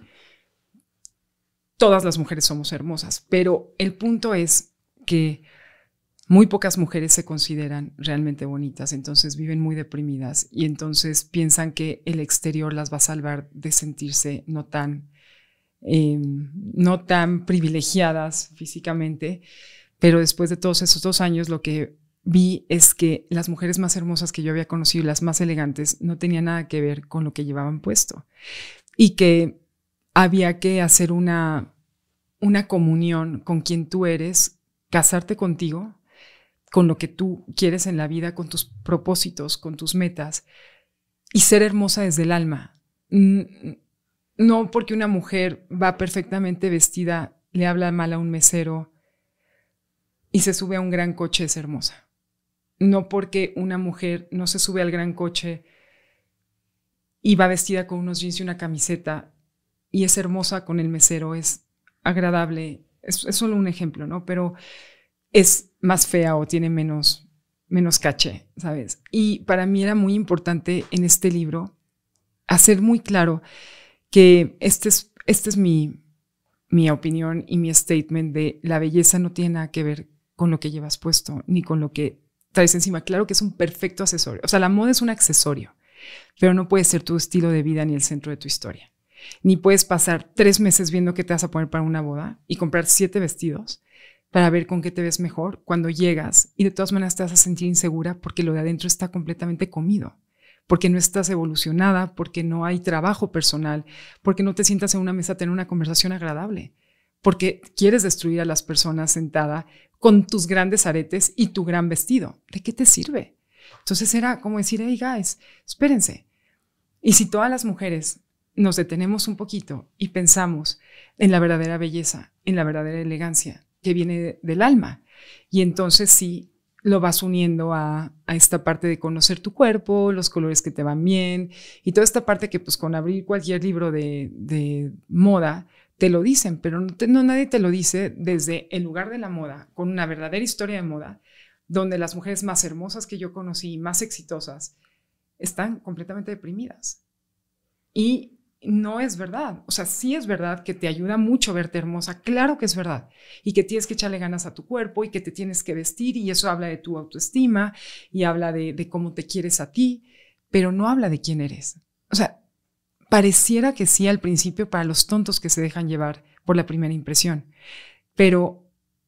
todas las mujeres somos hermosas, pero el punto es que muy pocas mujeres se consideran realmente bonitas, entonces viven muy deprimidas y entonces piensan que el exterior las va a salvar de sentirse no tan, em, no tan privilegiadas físicamente, pero después de todos esos dos años lo que vi es que las mujeres más hermosas que yo había conocido las más elegantes no tenían nada que ver con lo que llevaban puesto y que había que hacer una, una comunión con quien tú eres, casarte contigo con lo que tú quieres en la vida, con tus propósitos, con tus metas, y ser hermosa desde el alma. No porque una mujer va perfectamente vestida, le habla mal a un mesero y se sube a un gran coche es hermosa. No porque una mujer no se sube al gran coche y va vestida con unos jeans y una camiseta y es hermosa con el mesero, es agradable. Es, es solo un ejemplo, ¿no? Pero es más fea o tiene menos, menos caché, ¿sabes? Y para mí era muy importante en este libro hacer muy claro que esta es, este es mi, mi opinión y mi statement de la belleza no tiene nada que ver con lo que llevas puesto ni con lo que traes encima. Claro que es un perfecto accesorio. O sea, la moda es un accesorio, pero no puede ser tu estilo de vida ni el centro de tu historia. Ni puedes pasar tres meses viendo qué te vas a poner para una boda y comprar siete vestidos para ver con qué te ves mejor cuando llegas y de todas maneras te vas a sentir insegura porque lo de adentro está completamente comido, porque no estás evolucionada, porque no hay trabajo personal, porque no te sientas en una mesa a tener una conversación agradable, porque quieres destruir a las personas sentadas con tus grandes aretes y tu gran vestido. ¿De qué te sirve? Entonces era como decir, hey guys, espérense. Y si todas las mujeres nos detenemos un poquito y pensamos en la verdadera belleza, en la verdadera elegancia, viene del alma. Y entonces sí, lo vas uniendo a, esta parte de conocer tu cuerpo, los colores que te van bien y toda esta parte que pues con abrir cualquier libro de, moda te lo dicen, pero no, nadie te lo dice desde el lugar de la moda, con una verdadera historia de moda, donde las mujeres más hermosas que yo conocí, más exitosas, están completamente deprimidas. Y no es verdad. O sea, sí es verdad que te ayuda mucho verte hermosa, claro que es verdad, y que tienes que echarle ganas a tu cuerpo y que te tienes que vestir y eso habla de tu autoestima y habla de, cómo te quieres a ti, pero no habla de quién eres. O sea, pareciera que sí al principio para los tontos que se dejan llevar por la primera impresión, pero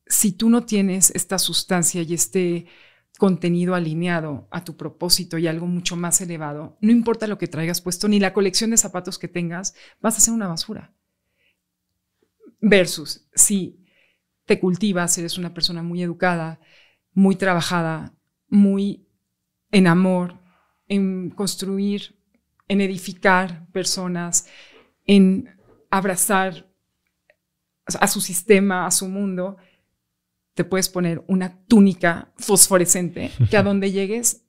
si tú no tienes esta sustancia y este contenido alineado a tu propósito y algo mucho más elevado, no importa lo que traigas puesto ni la colección de zapatos que tengas, vas a ser una basura. Versus si te cultivas, eres una persona muy educada, muy trabajada, muy en amor, en construir, en edificar personas, en abrazar a su sistema, a su mundo, te puedes poner una túnica fosforescente que a donde llegues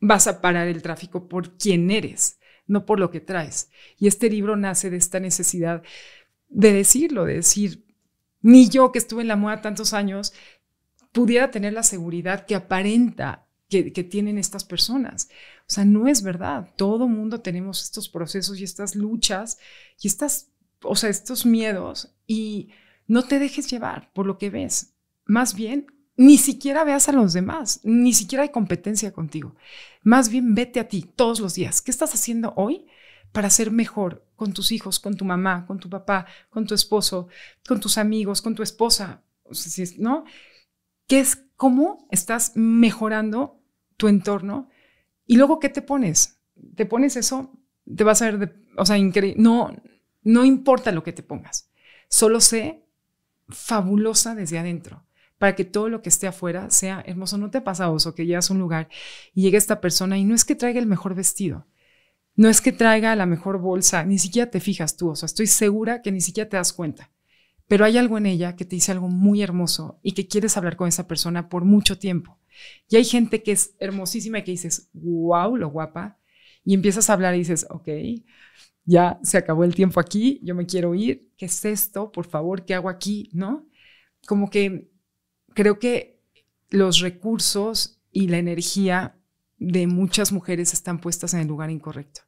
vas a parar el tráfico por quien eres, no por lo que traes. Y este libro nace de esta necesidad de decirlo, de decir, ni yo que estuve en la moda tantos años pudiera tener la seguridad que aparenta que, que tienen estas personas. O sea, no es verdad. Todo mundo tenemos estos procesos y estas luchas y estas, o sea, estos miedos y no te dejes llevar por lo que ves. Más bien, ni siquiera veas a los demás, ni siquiera hay competencia contigo. Más bien, vete a ti todos los días. ¿Qué estás haciendo hoy para ser mejor con tus hijos, con tu mamá, con tu papá, con tu esposo, con tus amigos, con tu esposa? ¿No? ¿Qué es cómo estás mejorando tu entorno? Y luego, ¿qué te pones? Te pones eso, te vas a ver, de, o sea, No, no importa lo que te pongas. Solo sé fabulosa desde adentro para que todo lo que esté afuera sea hermoso. ¿No te pasa, Oso, que llegas a un lugar y llega esta persona y no es que traiga el mejor vestido, no es que traiga la mejor bolsa, ni siquiera te fijas tú, o sea estoy segura que ni siquiera te das cuenta, pero hay algo en ella que te dice algo muy hermoso y que quieres hablar con esa persona por mucho tiempo. Y hay gente que es hermosísima y que dices, wow, lo guapa, y empiezas a hablar y dices, ok, ya se acabó el tiempo aquí, yo me quiero ir, ¿qué es esto? Por favor, ¿qué hago aquí? ¿No? Como que creo que los recursos y la energía de muchas mujeres están puestas en el lugar incorrecto.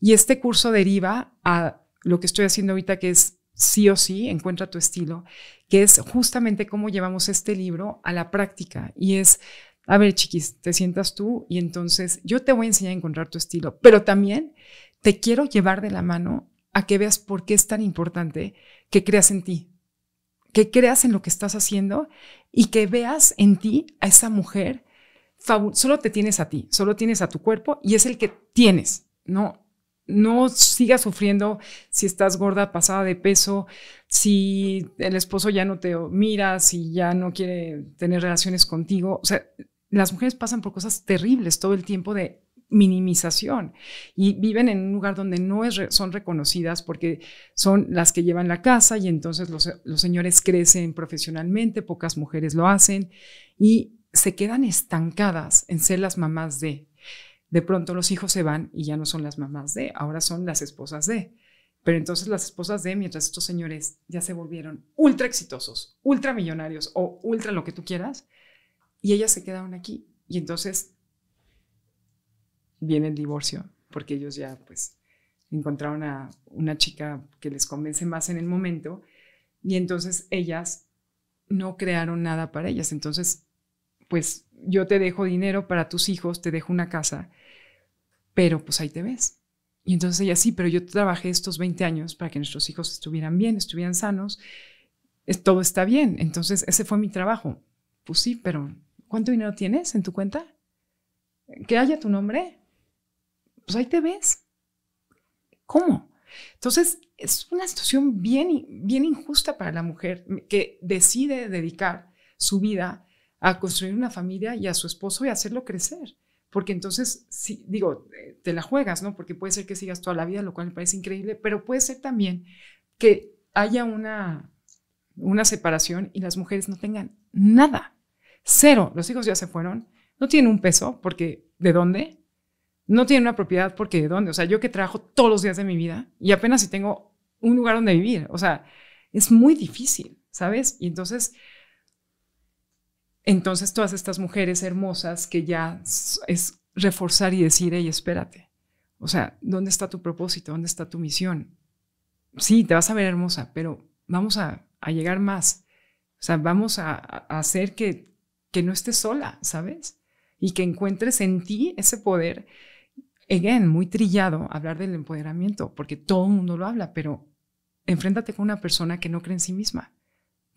Y este curso deriva a lo que estoy haciendo ahorita, que es sí o sí, encuentra tu estilo, que es justamente cómo llevamos este libro a la práctica. Y es, a ver, chiquis, te sientas tú y entonces yo te voy a enseñar a encontrar tu estilo, pero también te quiero llevar de la mano a que veas por qué es tan importante que creas en ti, que creas en lo que estás haciendo y que veas en ti a esa mujer. Solo te tienes a ti, solo tienes a tu cuerpo y es el que tienes, ¿no? No sigas sufriendo si estás gorda, pasada de peso, si el esposo ya no te mira, si ya no quiere tener relaciones contigo. O sea, las mujeres pasan por cosas terribles todo el tiempo de minimización y viven en un lugar donde no son reconocidas porque son las que llevan la casa y entonces los, los señores crecen profesionalmente, pocas mujeres lo hacen y se quedan estancadas en ser las mamás de. De pronto los hijos se van y ya no son las mamás de, ahora son las esposas de. Pero entonces las esposas de, mientras estos señores ya se volvieron ultra exitosos, ultra millonarios o ultra lo que tú quieras, y ellas se quedaron aquí. Y entonces viene el divorcio, porque ellos ya pues encontraron a una chica que les convence más en el momento y entonces ellas no crearon nada para ellas. Entonces, pues yo te dejo dinero para tus hijos, te dejo una casa, pero pues ahí te ves. Y entonces ella, sí, pero yo trabajé estos 20 años para que nuestros hijos estuvieran bien, estuvieran sanos, todo está bien. Entonces, ese fue mi trabajo. Pues sí, pero ¿cuánto dinero tienes en tu cuenta? Que haya tu nombre pues ahí te ves. ¿Cómo? Entonces, es una situación bien, bien injusta para la mujer que decide dedicar su vida a construir una familia y a su esposo y hacerlo crecer. Porque entonces, si, digo, eh, te la juegas, ¿no? Porque puede ser que sigas toda la vida, lo cual me parece increíble, pero puede ser también que haya una, una separación y las mujeres no tengan nada. Cero. Los hijos ya se fueron, no tienen un peso, porque ¿de dónde? no tiene una propiedad porque ¿de dónde? O sea, yo que trabajo todos los días de mi vida y apenas si tengo un lugar donde vivir. O sea, es muy difícil, ¿sabes? Y entonces, entonces todas estas mujeres hermosas que ya es reforzar y decir, hey, espérate. O sea, ¿dónde está tu propósito? ¿Dónde está tu misión? Sí, te vas a ver hermosa, pero vamos a, llegar más. O sea, vamos a, hacer que, que no estés sola, ¿sabes? Y que encuentres en ti ese poder again, muy trillado hablar del empoderamiento, porque todo el mundo lo habla, pero enfréntate con una persona que no cree en sí misma.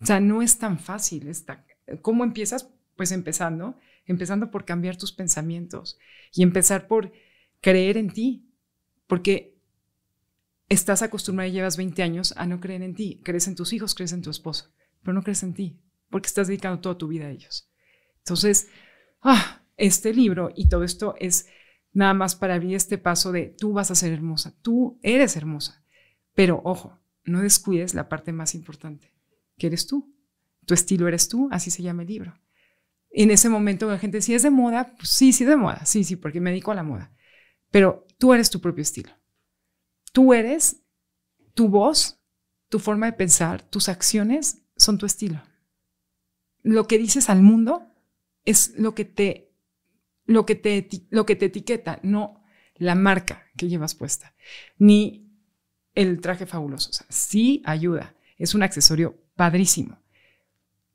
O sea, no es tan fácil. ¿Cómo empiezas? Pues empezando, empezando por cambiar tus pensamientos y empezar por creer en ti, porque estás acostumbrada y llevas 20 años a no creer en ti. Crees en tus hijos, crees en tu esposo, pero no crees en ti, porque estás dedicando toda tu vida a ellos. Entonces, ah, este libro y todo esto es nada más para abrir este paso de tú vas a ser hermosa, tú eres hermosa. Pero ojo, no descuides la parte más importante, que eres tú. Tu estilo eres tú, así se llama el libro. En ese momento la gente, si es de moda, pues sí, sí de moda, sí, sí, porque me dedico a la moda. Pero tú eres tu propio estilo. Tú eres tu voz, tu forma de pensar, tus acciones son tu estilo. Lo que dices al mundo es lo que te lo que te, lo que te etiqueta, no la marca que llevas puesta, ni el traje fabuloso. sí ayuda, es un accesorio padrísimo,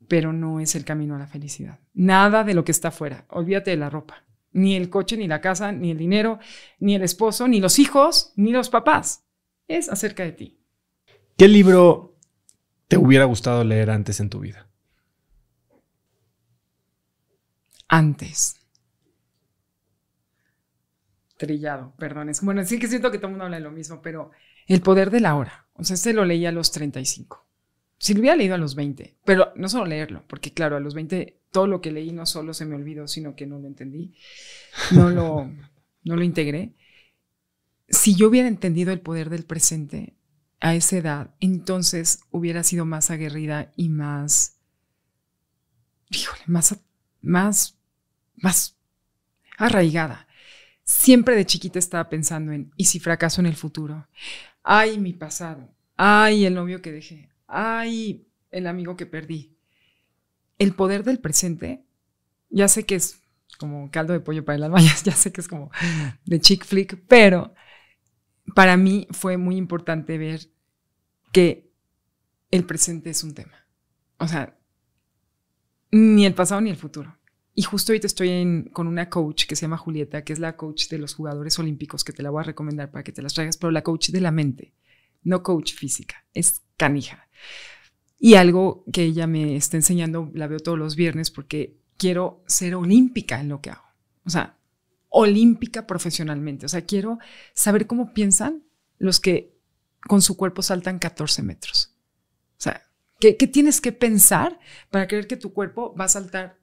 pero no es el camino a la felicidad. Nada de lo que está afuera, olvídate de la ropa, ni el coche, ni la casa, ni el dinero, ni el esposo, ni los hijos, ni los papás. Es acerca de ti. ¿Qué libro te hubiera gustado leer antes en tu vida? Antes trillado, perdón. Es, bueno, sí que siento que todo el mundo habla de lo mismo, pero el poder de la hora. O sea, este lo leí a los 35. Si lo hubiera leído a los 20, pero no solo leerlo, porque claro, a los 20 todo lo que leí no solo se me olvidó, sino que no lo entendí, no lo, no lo integré. Si yo hubiera entendido el poder del presente a esa edad, entonces hubiera sido más aguerrida y más, híjole, más, más, más arraigada siempre de chiquita estaba pensando en, ¿y si fracaso en el futuro? Ay, mi pasado. Ay, el novio que dejé. Ay, el amigo que perdí. El poder del presente, ya sé que es como caldo de pollo para el alma, ya, ya sé que es como de chick flick, pero para mí fue muy importante ver que el presente es un tema. O sea, ni el pasado ni el futuro. Y justo ahorita estoy con una coach que se llama Julieta, que es la coach de los jugadores olímpicos, que te la voy a recomendar para que te las traigas, pero la coach de la mente, no coach física, es canija. Y algo que ella me está enseñando, la veo todos los viernes porque quiero ser olímpica en lo que hago. O sea, olímpica profesionalmente. O sea, quiero saber cómo piensan los que con su cuerpo saltan 14 metros. O sea, qué tienes que pensar para creer que tu cuerpo va a saltar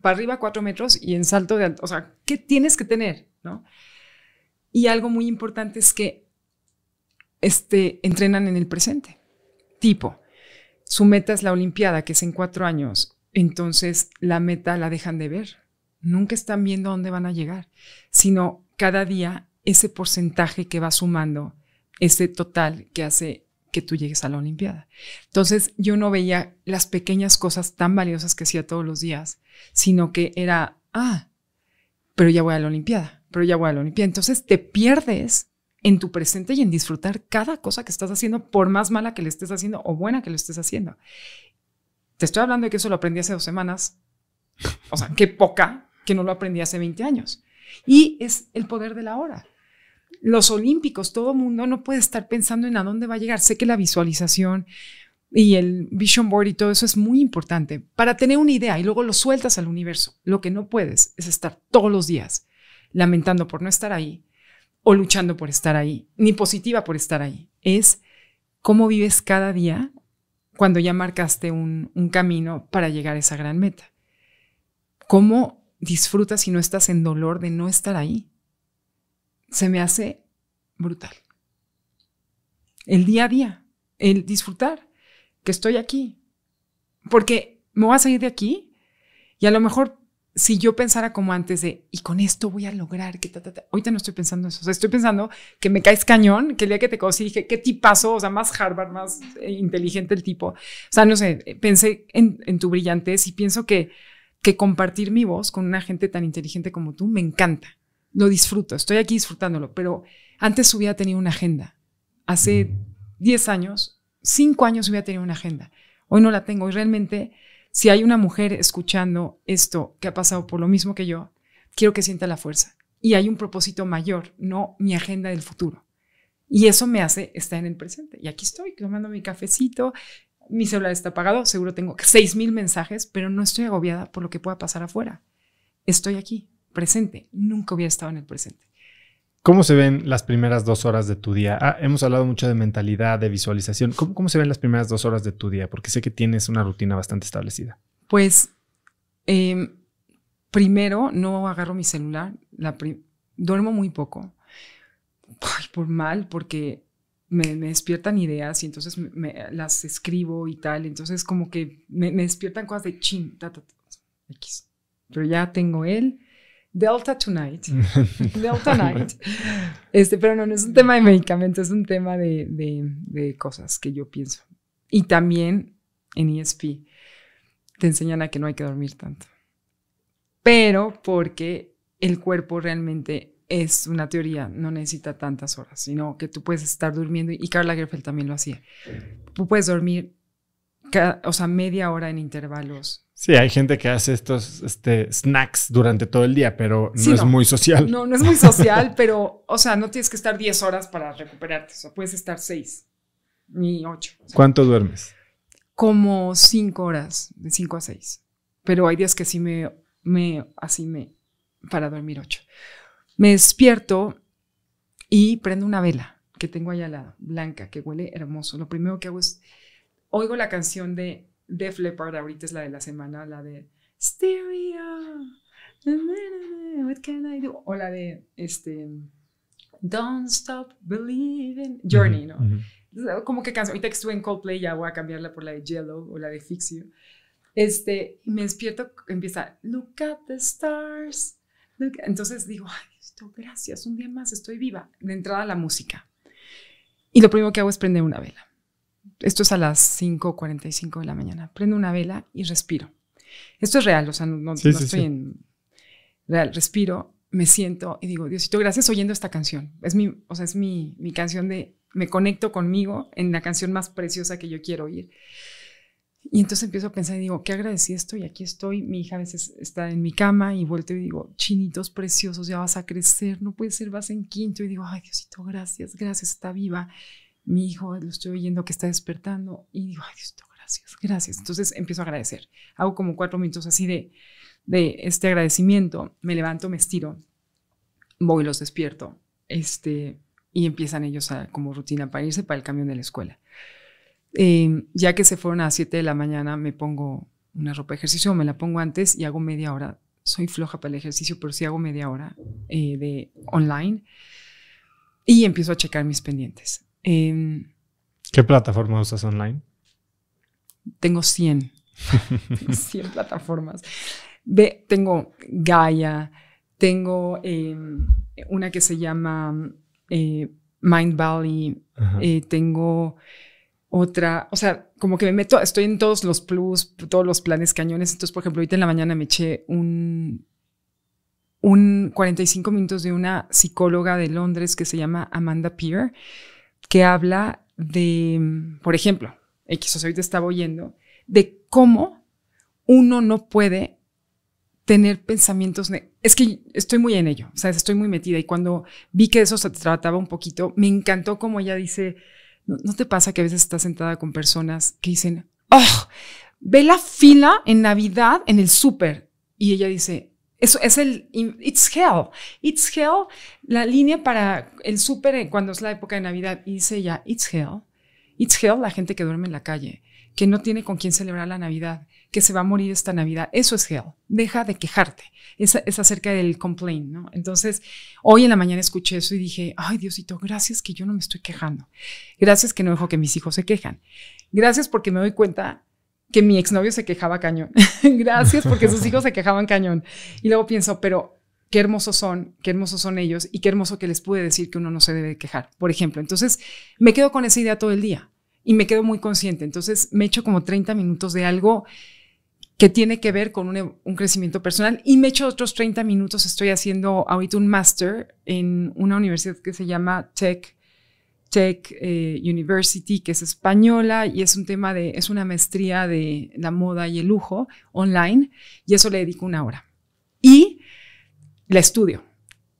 para arriba cuatro metros y en salto de alto. O sea, ¿qué tienes que tener? ¿no? Y algo muy importante es que este, entrenan en el presente. Tipo, su meta es la Olimpiada, que es en cuatro años. Entonces, la meta la dejan de ver. Nunca están viendo a dónde van a llegar, sino cada día ese porcentaje que va sumando, ese total que hace que tú llegues a la Olimpiada. Entonces yo no veía las pequeñas cosas tan valiosas que hacía todos los días, sino que era, ah, pero ya voy a la Olimpiada, pero ya voy a la Olimpiada. Entonces te pierdes en tu presente y en disfrutar cada cosa que estás haciendo, por más mala que le estés haciendo o buena que lo estés haciendo. Te estoy hablando de que eso lo aprendí hace dos semanas. O sea, qué poca que no lo aprendí hace 20 años. Y es el poder de la hora los olímpicos, todo mundo no puede estar pensando en a dónde va a llegar. Sé que la visualización y el vision board y todo eso es muy importante para tener una idea y luego lo sueltas al universo. Lo que no puedes es estar todos los días lamentando por no estar ahí o luchando por estar ahí, ni positiva por estar ahí. Es cómo vives cada día cuando ya marcaste un, camino para llegar a esa gran meta. ¿Cómo disfrutas y no estás en dolor de no estar ahí? se me hace brutal. El día a día, el disfrutar que estoy aquí. Porque me voy a salir de aquí y a lo mejor si yo pensara como antes de, y con esto voy a lograr que ta, ta, ta. ahorita no estoy pensando eso, o sea, estoy pensando que me caes cañón, que el día que te conocí dije, qué tipazo, o sea, más Harvard, más eh, inteligente el tipo. O sea, no sé, eh, pensé en, tu brillantez y pienso que, que compartir mi voz con una gente tan inteligente como tú me encanta lo disfruto, estoy aquí disfrutándolo, pero antes hubiera tenido una agenda. Hace 10 mm. años, 5 años hubiera tenido una agenda. Hoy no la tengo y realmente si hay una mujer escuchando esto que ha pasado por lo mismo que yo, quiero que sienta la fuerza. Y hay un propósito mayor, no mi agenda del futuro. Y eso me hace estar en el presente. Y aquí estoy tomando mi cafecito, mi celular está apagado, seguro tengo mil mensajes, pero no estoy agobiada por lo que pueda pasar afuera. Estoy aquí presente. Nunca hubiera estado en el presente. ¿Cómo se ven las primeras dos horas de tu día? Ah, hemos hablado mucho de mentalidad, de visualización. ¿Cómo, ¿Cómo se ven las primeras dos horas de tu día? Porque sé que tienes una rutina bastante establecida. Pues em, primero no agarro mi celular, duermo muy poco, por mal, porque me, despiertan ideas y entonces las escribo y tal, entonces como que me, despiertan cosas de chin, Pero ya tengo él, Delta Tonight. Delta Night. Este, pero no, no es un tema de medicamentos, es un tema de, de, cosas que yo pienso. Y también en ESP te enseñan a que no hay que dormir tanto. Pero porque el cuerpo realmente es una teoría, no necesita tantas horas, sino que tú puedes estar durmiendo, y Carla Gerfeld también lo hacía. Tú puedes dormir, o sea, media hora en intervalos Sí, hay gente que hace estos este, snacks durante todo el día, pero no es muy social. No, no es muy social, pero, o sea, no tienes que estar 10 horas para recuperarte. O sea, puedes estar 6 ni 8. ¿Cuánto duermes? Como 5 horas, de 5 a 6. Pero hay días que sí me, me, así me, para dormir 8. Me despierto y prendo una vela que tengo allá al blanca, que huele hermoso. Lo primero que hago es, oigo la canción de Def Leppard ahorita es la de la semana, la de Stereo. What can I do? O la de este Don't Stop Believing Journey, ¿no? Como que canso Ahorita que estuve en Coldplay ya voy a cambiarla por la de Yellow o la de Fix You. Este, me despierto, empieza Look at the stars. Entonces digo, ay, esto, gracias, un día más estoy viva. De entrada la música. Y lo primero que hago es prender una vela esto es a las 5.45 de la mañana. Prendo una vela y respiro. Esto es real, o sea, no, estoy en... Real, respiro, me siento y digo, Diosito, gracias oyendo esta canción. Es mi, o sea, es mi, mi canción de... Me conecto conmigo en la canción más preciosa que yo quiero oír. Y entonces empiezo a pensar y digo, qué agradecido estoy, aquí estoy, mi hija a veces está en mi cama y vuelto y digo, chinitos preciosos, ya vas a crecer, no puede ser, vas en quinto y digo, ay Diosito, gracias, gracias, está viva mi hijo lo estoy oyendo que está despertando y digo, ay Dios, gracias, gracias. Entonces empiezo a agradecer. Hago como cuatro minutos así de, de este agradecimiento. Me levanto, me estiro, voy, los despierto. Este, y empiezan ellos a, como rutina para irse para el camión de la escuela. Eh, ya que se fueron a las 7 de la mañana, me pongo una ropa de ejercicio, me la pongo antes y hago media hora. Soy floja para el ejercicio, pero sí hago media hora eh, de online y empiezo a checar mis pendientes. Em, ¿Qué plataforma usas online? Tengo 100. 100 plataformas. tengo Gaia, tengo em, una que se llama eh, Mind Valley, eh, tengo otra, o sea, como que me meto, estoy en todos los plus, todos los planes cañones. Entonces, por ejemplo, ahorita en la mañana me eché un, un 45 minutos de una psicóloga de Londres que se llama Amanda Peer, que habla de, por ejemplo, X, estaba oyendo, de cómo uno no puede tener pensamientos. Es que estoy muy en ello, o sea, estoy muy metida. Y cuando vi que eso se trataba un poquito, me encantó como ella dice: ¿No, no te pasa que a veces estás sentada con personas que dicen, oh, ve la fila en Navidad en el súper? Y ella dice, eso es el, it's hell, it's hell, la línea para el súper eh, cuando es la época de Navidad, y dice ya, it's hell, it's hell, la gente que duerme en la calle, que no tiene con quién celebrar la Navidad, que se va a morir esta Navidad, eso es hell, deja de quejarte, es, acerca del complaint, ¿no? Entonces, hoy en la mañana escuché eso y dije, ay Diosito, gracias que yo no me estoy quejando, gracias que no dejo que mis hijos se quejan, gracias porque me doy cuenta que mi exnovio se quejaba cañón. Gracias porque sus hijos se quejaban cañón. Y luego pienso, pero qué hermosos son, qué hermosos son ellos y qué hermoso que les pude decir que uno no se debe quejar, por ejemplo. Entonces, me quedo con esa idea todo el día y me quedo muy consciente. Entonces, me echo como 30 minutos de algo que tiene que ver con un, e-, crecimiento personal y me echo otros 30 minutos. Estoy haciendo ahorita un máster en una universidad que se llama Tech Tech eh, University, que es española y es un tema de, es una maestría de la moda y el lujo online y eso le dedico una hora. Y la estudio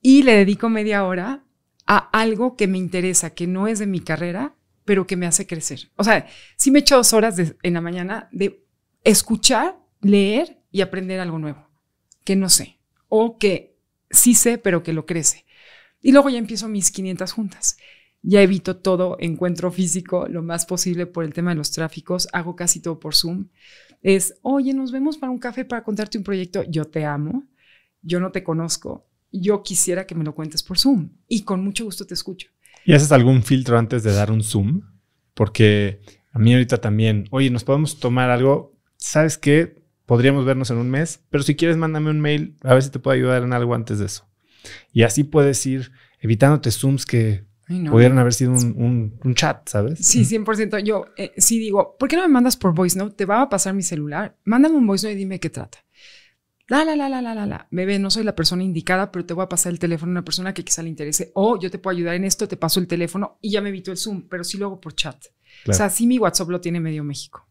y le dedico media hora a algo que me interesa, que no es de mi carrera, pero que me hace crecer. O sea, sí me echo dos horas en la mañana de escuchar, leer y aprender algo nuevo, que no sé, o que sí sé, pero que lo crece. Y luego ya empiezo mis 500 juntas. Ya evito todo encuentro físico lo más posible por el tema de los tráficos. Hago casi todo por Zoom. Es, oye, nos vemos para un café para contarte un proyecto. Yo te amo. Yo no te conozco. Yo quisiera que me lo cuentes por Zoom. Y con mucho gusto te escucho. ¿Y haces algún filtro antes de dar un Zoom? Porque a mí ahorita también, oye, nos podemos tomar algo. ¿Sabes qué? Podríamos vernos en un mes, pero si quieres, mándame un mail a ver si te puedo ayudar en algo antes de eso. Y así puedes ir evitándote Zooms que Pudieron haber sido un, un, chat, ¿sabes? Sí, 100%. Yo eh, sí digo, ¿por qué no me mandas por voice note? Te va a pasar mi celular. Mándame un voice note y dime qué trata. La, la, la, la, la, la, la. Bebé, no soy la persona indicada, pero te voy a pasar el teléfono a una persona que quizá le interese. O yo te puedo ayudar en esto, te paso el teléfono y ya me evito el Zoom, pero sí lo hago por chat. O sea, sí mi WhatsApp lo tiene medio México.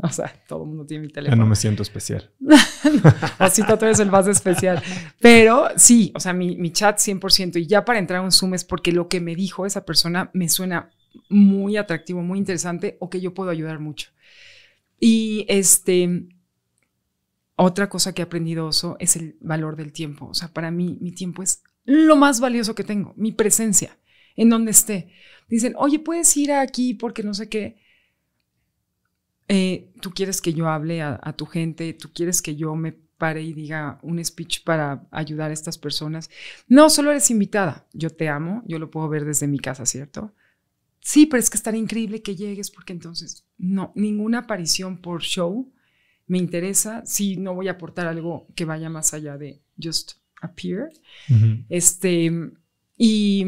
O sea, todo el mundo tiene mi teléfono. Ya no me siento especial. Así tú eres el más especial. Pero sí, o sea, mi, mi chat 100%. Y ya para entrar a un Zoom es porque lo que me dijo esa persona me suena muy atractivo, muy interesante o que yo puedo ayudar mucho. Y este, otra cosa que he aprendido oso es el valor del tiempo. O sea, para mí mi tiempo es lo más valioso que tengo, mi presencia, en donde esté. Dicen, oye, puedes ir aquí porque no sé qué. Eh, tú quieres que yo hable a, tu gente, tú quieres que yo me pare y diga un speech para ayudar a estas personas. No, solo eres invitada. Yo te amo, yo lo puedo ver desde mi casa, ¿cierto? Sí, pero es que estaría increíble que llegues porque entonces, no, ninguna aparición por show me interesa si no voy a aportar algo que vaya más allá de just appear. Este, y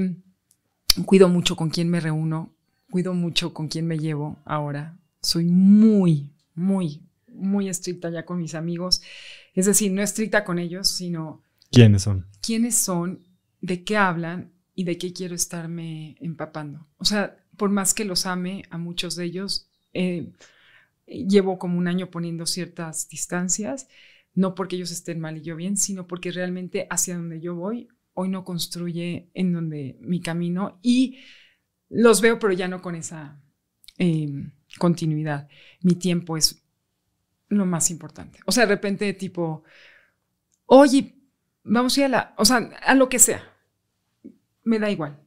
cuido mucho con quién me reúno, cuido mucho con quién me llevo ahora soy muy, muy, muy estricta ya con mis amigos. Es decir, no estricta con ellos, sino... ¿Quiénes son? ¿Quiénes son? ¿De qué hablan? ¿Y de qué quiero estarme empapando? O sea, por más que los ame a muchos de ellos, eh, llevo como un año poniendo ciertas distancias, no porque ellos estén mal y yo bien, sino porque realmente hacia donde yo voy hoy no construye en donde mi camino y los veo, pero ya no con esa... Eh, continuidad. Mi tiempo es lo más importante. O sea, de repente tipo, oye, vamos a ir a la, o sea, a lo que sea. Me da igual.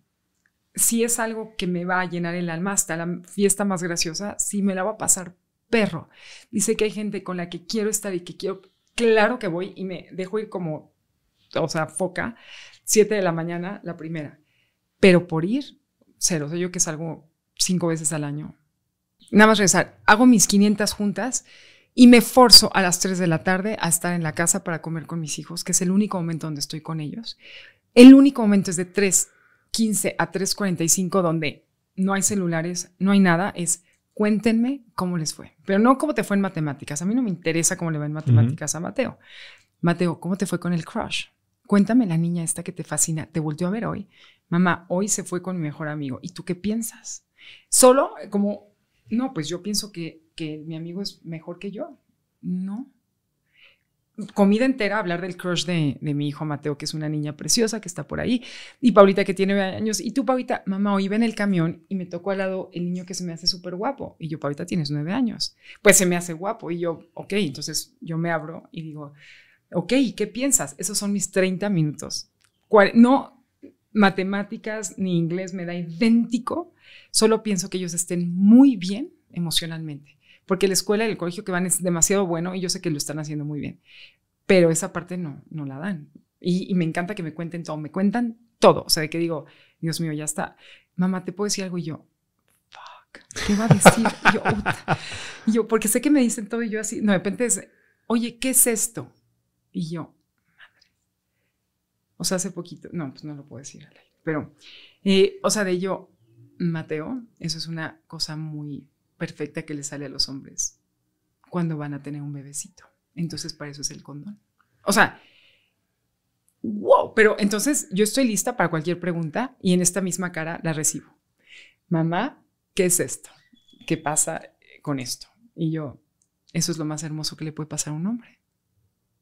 Si es algo que me va a llenar el alma, hasta la fiesta más graciosa, si me la va a pasar perro. Dice que hay gente con la que quiero estar y que quiero, claro que voy y me dejo ir como, o sea, foca, 7 de la mañana, la primera. Pero por ir, cero. O yo que salgo cinco veces al año, nada más regresar, hago mis 500 juntas y me forzo a las 3 de la tarde a estar en la casa para comer con mis hijos, que es el único momento donde estoy con ellos. El único momento es de 3.15 a 3.45 donde no hay celulares, no hay nada, es cuéntenme cómo les fue, pero no cómo te fue en matemáticas. A mí no me interesa cómo le va en matemáticas a Mateo. Mateo, ¿cómo te fue con el crush? Cuéntame la niña esta que te fascina, te volvió a ver hoy. Mamá, hoy se fue con mi mejor amigo. ¿Y tú qué piensas? Solo como no, pues yo pienso que, mi amigo es mejor que yo. No. Comida entera, hablar del crush de, mi hijo Mateo, que es una niña preciosa que está por ahí, y Paulita que tiene nueve años, y tú, Paulita, mamá, hoy iba en el camión y me tocó al lado el niño que se me hace súper guapo, y yo, Paulita, tienes nueve años, pues se me hace guapo, y yo, ok, entonces yo me abro y digo, ok, ¿qué piensas? Esos son mis 30 minutos. No, matemáticas ni inglés, me da idéntico, solo pienso que ellos estén muy bien emocionalmente, porque la escuela y el colegio que van es demasiado bueno y yo sé que lo están haciendo muy bien, pero esa parte no, no la dan. Y, me encanta que me cuenten todo, me cuentan todo, o sea, de que digo, Dios mío, ya está, mamá, ¿te puedo decir algo? Y yo, ¿qué va a decir? yo, yo, porque sé que me dicen todo y yo así, no, de repente es, oye, ¿qué es esto? Y yo, o sea, hace poquito, no, pues no lo puedo decir pero, eh, o sea, de ello, Mateo, eso es una cosa muy perfecta que le sale a los hombres cuando van a tener un bebecito. Entonces, para eso es el condón. O sea, wow, pero entonces yo estoy lista para cualquier pregunta y en esta misma cara la recibo. Mamá, ¿qué es esto? ¿Qué pasa con esto? Y yo, eso es lo más hermoso que le puede pasar a un hombre.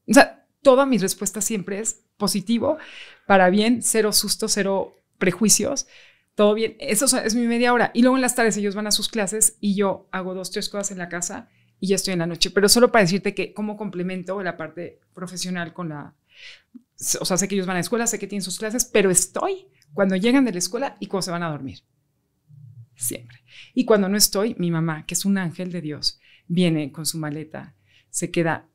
O sea, toda mi respuesta siempre es positivo, para bien, cero susto, cero prejuicios, todo bien. Eso es mi media hora. Y luego en las tardes ellos van a sus clases y yo hago dos, tres cosas en la casa y ya estoy en la noche. Pero solo para decirte que como complemento la parte profesional con la... O sea, sé que ellos van a la escuela, sé que tienen sus clases, pero estoy cuando llegan de la escuela y cuando se van a dormir. Siempre. Y cuando no estoy, mi mamá, que es un ángel de Dios, viene con su maleta, se queda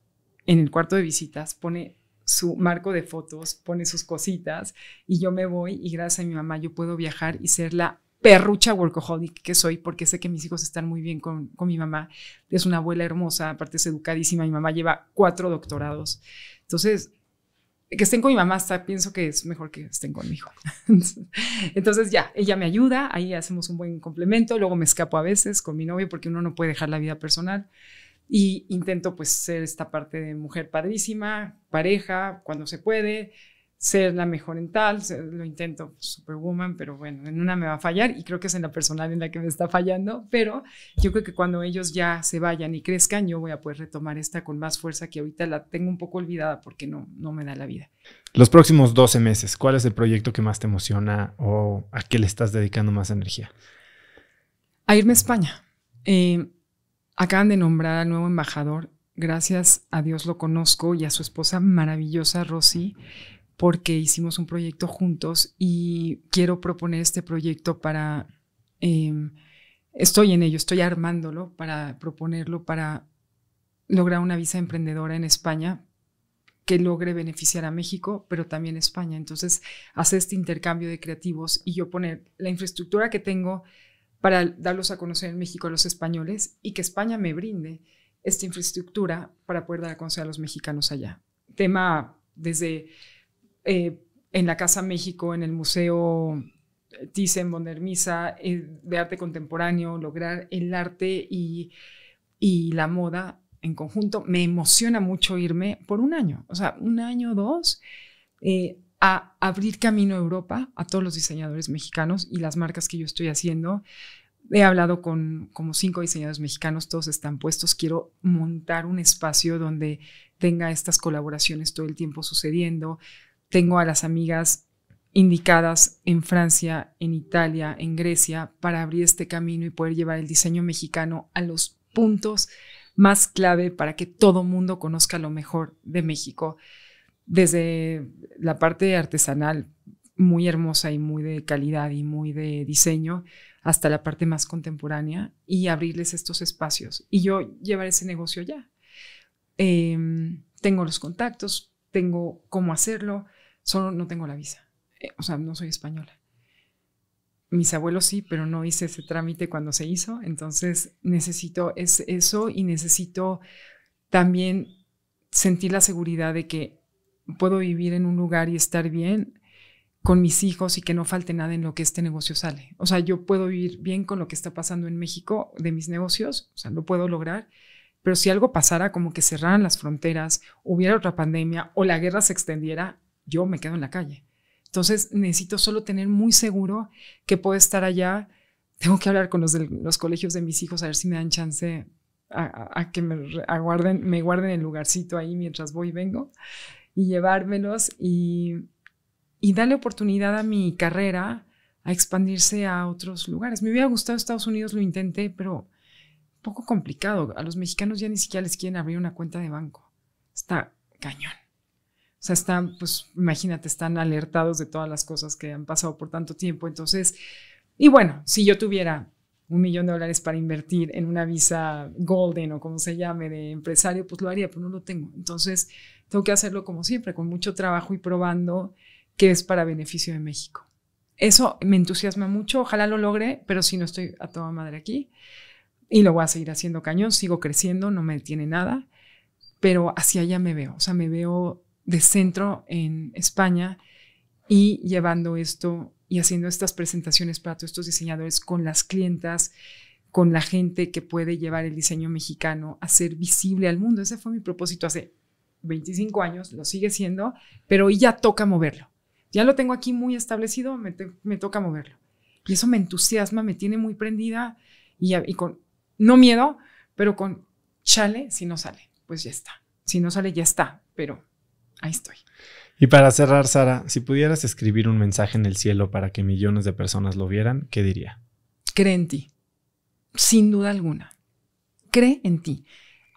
en el cuarto de visitas, pone su marco de fotos, pone sus cositas y yo me voy y gracias a mi mamá yo puedo viajar y ser la perrucha workaholic que soy porque sé que mis hijos están muy bien con, mi mamá. Es una abuela hermosa, aparte es educadísima, mi mamá lleva cuatro doctorados. Entonces, que estén con mi mamá hasta pienso que es mejor que estén conmigo. Entonces ya, ella me ayuda, ahí hacemos un buen complemento, luego me escapo a veces con mi novio porque uno no puede dejar la vida personal. Y intento pues ser esta parte de mujer padrísima, pareja, cuando se puede, ser la mejor en tal, lo intento, superwoman, pero bueno, en una me va a fallar y creo que es en la personal en la que me está fallando, pero yo creo que cuando ellos ya se vayan y crezcan, yo voy a poder retomar esta con más fuerza que ahorita la tengo un poco olvidada porque no, no me da la vida. Los próximos 12 meses, ¿cuál es el proyecto que más te emociona o a qué le estás dedicando más energía? A irme a España. Eh, Acaban de nombrar al nuevo embajador. Gracias a Dios lo conozco y a su esposa maravillosa Rosy, porque hicimos un proyecto juntos y quiero proponer este proyecto para... Em, estoy en ello, estoy armándolo para proponerlo, para lograr una visa emprendedora en España que logre beneficiar a México, pero también España. Entonces, hace este intercambio de creativos y yo poner la infraestructura que tengo para darlos a conocer en México a los españoles y que España me brinde esta infraestructura para poder dar a conocer a los mexicanos allá. Tema desde eh, en la Casa México, en el Museo Thyssen Bondermisa eh, de arte contemporáneo, lograr el arte y, la moda en conjunto. Me emociona mucho irme por un año, o sea, un año, o dos. Eh, a abrir camino a Europa a todos los diseñadores mexicanos y las marcas que yo estoy haciendo. He hablado con como cinco diseñadores mexicanos, todos están puestos. Quiero montar un espacio donde tenga estas colaboraciones todo el tiempo sucediendo. Tengo a las amigas indicadas en Francia, en Italia, en Grecia, para abrir este camino y poder llevar el diseño mexicano a los puntos más clave para que todo mundo conozca lo mejor de México desde la parte artesanal, muy hermosa y muy de calidad y muy de diseño, hasta la parte más contemporánea y abrirles estos espacios. Y yo llevar ese negocio ya. Em, tengo los contactos, tengo cómo hacerlo, solo no tengo la visa. Eh, o sea, no soy española. Mis abuelos sí, pero no hice ese trámite cuando se hizo, entonces necesito es eso y necesito también sentir la seguridad de que puedo vivir en un lugar y estar bien con mis hijos y que no falte nada en lo que este negocio sale. O sea, yo puedo vivir bien con lo que está pasando en México de mis negocios, o sea, lo puedo lograr, pero si algo pasara, como que cerraran las fronteras, hubiera otra pandemia o la guerra se extendiera, yo me quedo en la calle. Entonces necesito solo tener muy seguro que puedo estar allá. Tengo que hablar con los de los colegios de mis hijos a ver si me dan chance a, que me guarden me guarden el lugarcito ahí mientras voy y vengo y llevármelos y, y darle oportunidad a mi carrera a expandirse a otros lugares. Me hubiera gustado Estados Unidos, lo intenté, pero poco complicado. A los mexicanos ya ni siquiera les quieren abrir una cuenta de banco. Está cañón. O sea, están, pues imagínate, están alertados de todas las cosas que han pasado por tanto tiempo. Entonces, y bueno, si yo tuviera un millón de dólares para invertir en una visa golden o como se llame de empresario, pues lo haría, pero no lo tengo. Entonces, tengo que hacerlo como siempre, con mucho trabajo y probando que es para beneficio de México. Eso me entusiasma mucho, ojalá lo logre, pero si no estoy a toda madre aquí y lo voy a seguir haciendo cañón, sigo creciendo, no me detiene nada, pero hacia allá me veo, o sea, me veo de centro en España y llevando esto y haciendo estas presentaciones para todos estos diseñadores con las clientas, con la gente que puede llevar el diseño mexicano a ser visible al mundo. Ese fue mi propósito hace 25 años, lo sigue siendo, pero hoy ya toca moverlo. Ya lo tengo aquí muy establecido, me, toca moverlo. Y eso me entusiasma, me tiene muy prendida y, y con, no miedo, pero con chale, si no sale, pues ya está. Si no sale, ya está, pero ahí estoy. Y para cerrar, Sara, si pudieras escribir un mensaje en el cielo para que millones de personas lo vieran, ¿qué diría? Cree en ti, sin duda alguna. Cree en ti.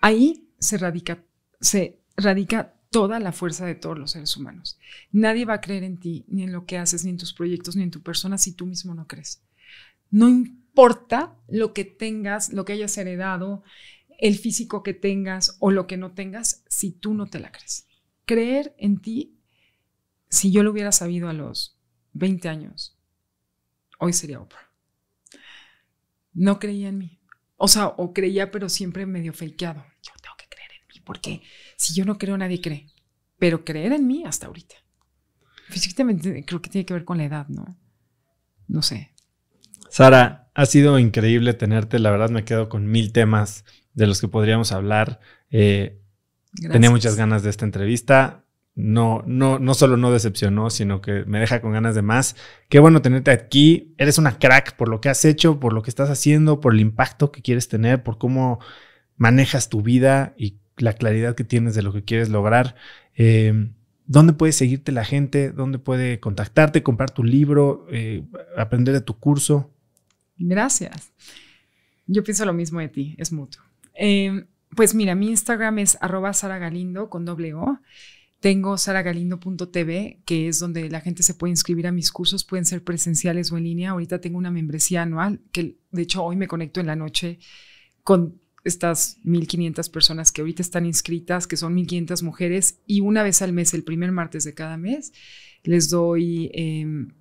Ahí se radica, se radica toda la fuerza de todos los seres humanos. Nadie va a creer en ti, ni en lo que haces, ni en tus proyectos, ni en tu persona si tú mismo no crees. No importa lo que tengas, lo que hayas heredado, el físico que tengas o lo que no tengas, si tú no te la crees. Creer en ti, si yo lo hubiera sabido a los 20 años, hoy sería Oprah. No creía en mí. O sea, o creía, pero siempre medio fakeado. Yo tengo que porque si yo no creo, nadie cree. Pero creer en mí hasta ahorita. Físicamente eh, creo que tiene que ver con la edad, ¿no? No sé. Sara, ha sido increíble tenerte. La verdad me quedo con mil temas de los que podríamos hablar. Eh, tenía muchas ganas de esta entrevista. No, no, no solo no decepcionó, sino que me deja con ganas de más. Qué bueno tenerte aquí. Eres una crack por lo que has hecho, por lo que estás haciendo, por el impacto que quieres tener, por cómo manejas tu vida y la claridad que tienes de lo que quieres lograr. Eh, ¿Dónde puede seguirte la gente? ¿Dónde puede contactarte, comprar tu libro, eh, aprender de tu curso? Gracias. Yo pienso lo mismo de ti, es mutuo. Em, pues mira, mi Instagram es arroba saragalindo con doble O. Tengo saragalindo.tv, que es donde la gente se puede inscribir a mis cursos, pueden ser presenciales o en línea. Ahorita tengo una membresía anual, que de hecho hoy me conecto en la noche con estas 1.500 personas que ahorita están inscritas, que son 1.500 mujeres, y una vez al mes, el primer martes de cada mes, les doy em,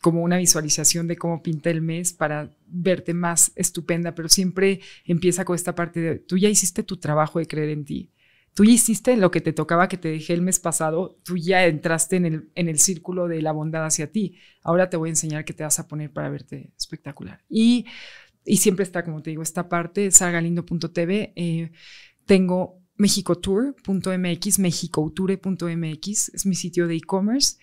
como una visualización de cómo pinta el mes para verte más estupenda, pero siempre empieza con esta parte de, tú ya hiciste tu trabajo de creer en ti, tú ya hiciste lo que te tocaba que te dejé el mes pasado, tú ya entraste en el, en el círculo de la bondad hacia ti, ahora te voy a enseñar qué te vas a poner para verte espectacular. Y y siempre está, como te digo, esta parte, sagalindo.tv. Eh, tengo mexicotour.mx, mexicouture.mx es mi sitio de e-commerce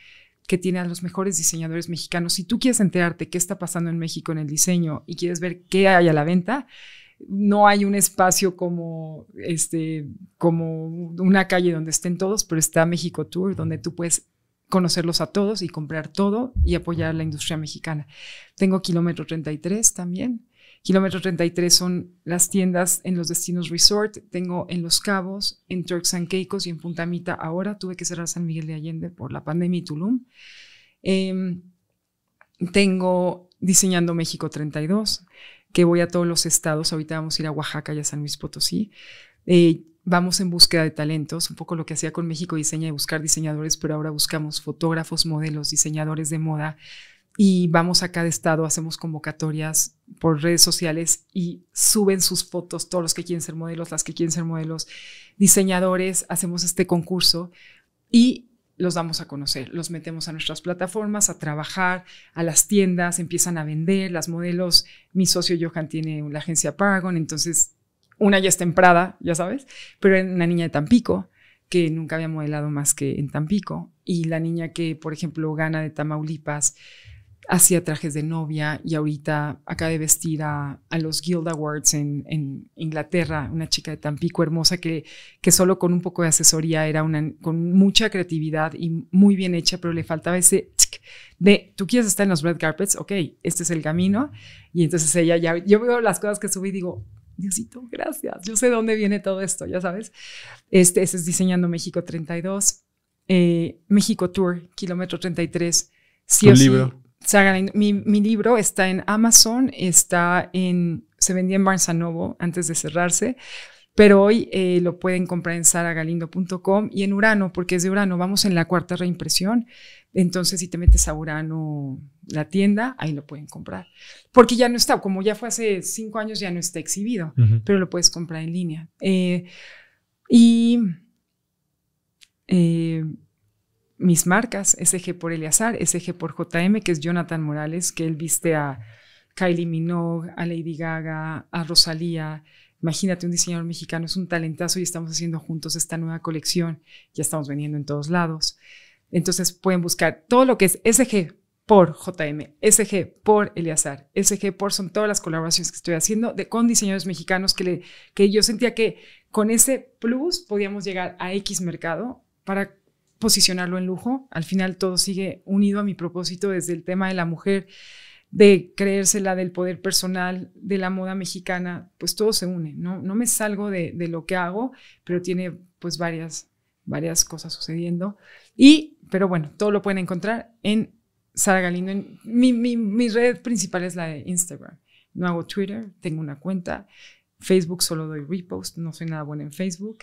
que tiene a los mejores diseñadores mexicanos. Si tú quieres enterarte qué está pasando en México en el diseño y quieres ver qué hay a la venta, no hay un espacio como este como una calle donde estén todos, pero está México Tour donde tú puedes conocerlos a todos y comprar todo y apoyar la industria mexicana. Tengo kilómetro 33 también Kilómetro 33 son las tiendas en los destinos resort. Tengo en Los Cabos, en Turks and Caicos y en Punta Mita. Ahora tuve que cerrar San Miguel de Allende por la pandemia y Tulum. Em, tengo Diseñando México 32, que voy a todos los estados. Ahorita vamos a ir a Oaxaca y a San Luis Potosí. Eh, vamos en búsqueda de talentos, un poco lo que hacía con México Diseña y buscar diseñadores, pero ahora buscamos fotógrafos, modelos, diseñadores de moda, y vamos a cada estado, hacemos convocatorias por redes sociales y suben sus fotos todos los que quieren ser modelos, las que quieren ser modelos, diseñadores, hacemos este concurso y los damos a conocer, los metemos a nuestras plataformas, a trabajar, a las tiendas, empiezan a vender, las modelos, mi socio Johan tiene la agencia Paragon, entonces una ya está en ya sabes, pero una niña de Tampico que nunca había modelado más que en Tampico y la niña que, por ejemplo, gana de Tamaulipas, hacía trajes de novia y ahorita acaba de vestir a, los Guild Awards en, en, Inglaterra, una chica de Tampico hermosa que, que solo con un poco de asesoría era una, con mucha creatividad y muy bien hecha, pero le faltaba ese de, tú quieres estar en los red carpets, ok, este es el camino. Y entonces ella ya, yo veo las cosas que subí y digo, Diosito, gracias, yo sé dónde viene todo esto, ya sabes. Este, es Diseñando México 32, eh, México Tour, kilómetro 33. un libro mi, mi, libro está en Amazon, está en, se vendía en Barnes Noble antes de cerrarse, pero hoy eh, lo pueden comprar en saragalindo.com y en Urano, porque es de Urano, vamos en la cuarta reimpresión, entonces si te metes a Urano la tienda, ahí lo pueden comprar, porque ya no está, como ya fue hace cinco años, ya no está exhibido, pero lo puedes comprar en línea. Eh, y... Eh, mis marcas, SG por Eleazar, SG por JM, que es Jonathan Morales, que él viste a Kylie Minogue, a Lady Gaga, a Rosalía. Imagínate, un diseñador mexicano es un talentazo y estamos haciendo juntos esta nueva colección. Ya estamos vendiendo en todos lados. Entonces pueden buscar todo lo que es SG por JM, SG por Eleazar, SG por son todas las colaboraciones que estoy haciendo de, con diseñadores mexicanos que, le, que yo sentía que con ese plus podíamos llegar a X mercado para posicionarlo en lujo. Al final todo sigue unido a mi propósito desde el tema de la mujer, de creérsela, del poder personal, de la moda mexicana, pues todo se une, ¿no? No me salgo de, lo que hago, pero tiene pues varias, varias cosas sucediendo. Y, pero bueno, todo lo pueden encontrar en Sara Galindo. En, mi, mi red principal es la de Instagram. No hago Twitter, tengo una cuenta. Facebook solo doy repost, no soy nada buena en Facebook.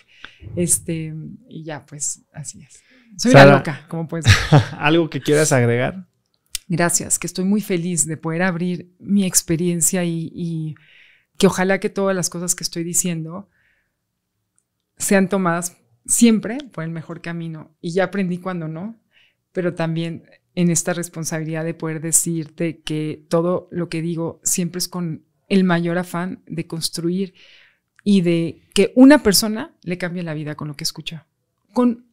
Este, y ya, pues así es. Soy una loca, como puedes? ¿Algo que quieras agregar? Gracias, que estoy muy feliz de poder abrir mi experiencia y, y que ojalá que todas las cosas que estoy diciendo sean tomadas siempre por el mejor camino. Y ya aprendí cuando no, pero también en esta responsabilidad de poder decirte que todo lo que digo siempre es con el mayor afán de construir y de que una persona le cambie la vida con lo que escucha. Con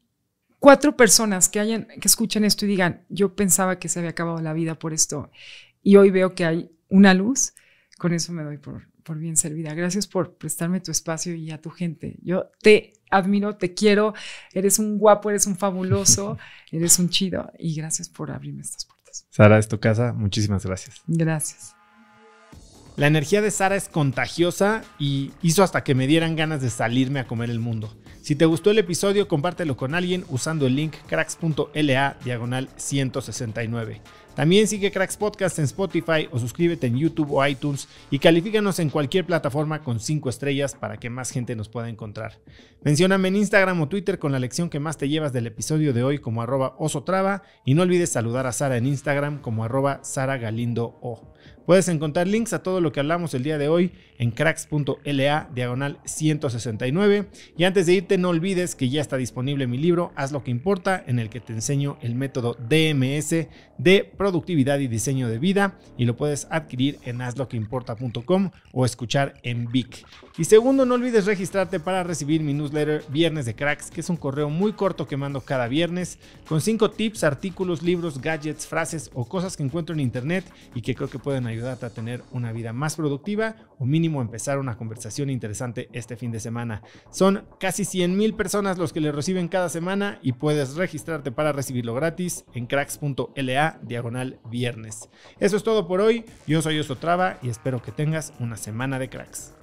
cuatro personas que, hayan, que escuchen esto y digan, yo pensaba que se había acabado la vida por esto y hoy veo que hay una luz, con eso me doy por, por bien servida. Gracias por prestarme tu espacio y a tu gente. Yo te admiro, te quiero, eres un guapo, eres un fabuloso, eres un chido y gracias por abrirme estas puertas. Sara, es tu casa, muchísimas gracias. Gracias. La energía de Sara es contagiosa y hizo hasta que me dieran ganas de salirme a comer el mundo. Si te gustó el episodio, compártelo con alguien usando el link cracks.la diagonal 169. También sigue Cracks Podcast en Spotify o suscríbete en YouTube o iTunes y califícanos en cualquier plataforma con 5 estrellas para que más gente nos pueda encontrar. Mencióname en Instagram o Twitter con la lección que más te llevas del episodio de hoy como arroba osotrava y no olvides saludar a Sara en Instagram como arroba Puedes encontrar links a todo lo que hablamos el día de hoy en cracks.la diagonal 169. Y antes de irte, no olvides que ya está disponible mi libro Haz lo que importa, en el que te enseño el método DMS de productividad y diseño de vida. Y lo puedes adquirir en hazloqueimporta.com o escuchar en VIC. Y segundo, no olvides registrarte para recibir mi newsletter Viernes de Cracks, que es un correo muy corto que mando cada viernes con 5 tips, artículos, libros, gadgets, frases o cosas que encuentro en internet y que creo que pueden ayudar a tener una vida más productiva o mínimo empezar una conversación interesante este fin de semana. Son casi 100 mil personas los que le reciben cada semana y puedes registrarte para recibirlo gratis en cracks.la diagonal viernes. Eso es todo por hoy. Yo soy Oso y espero que tengas una semana de cracks.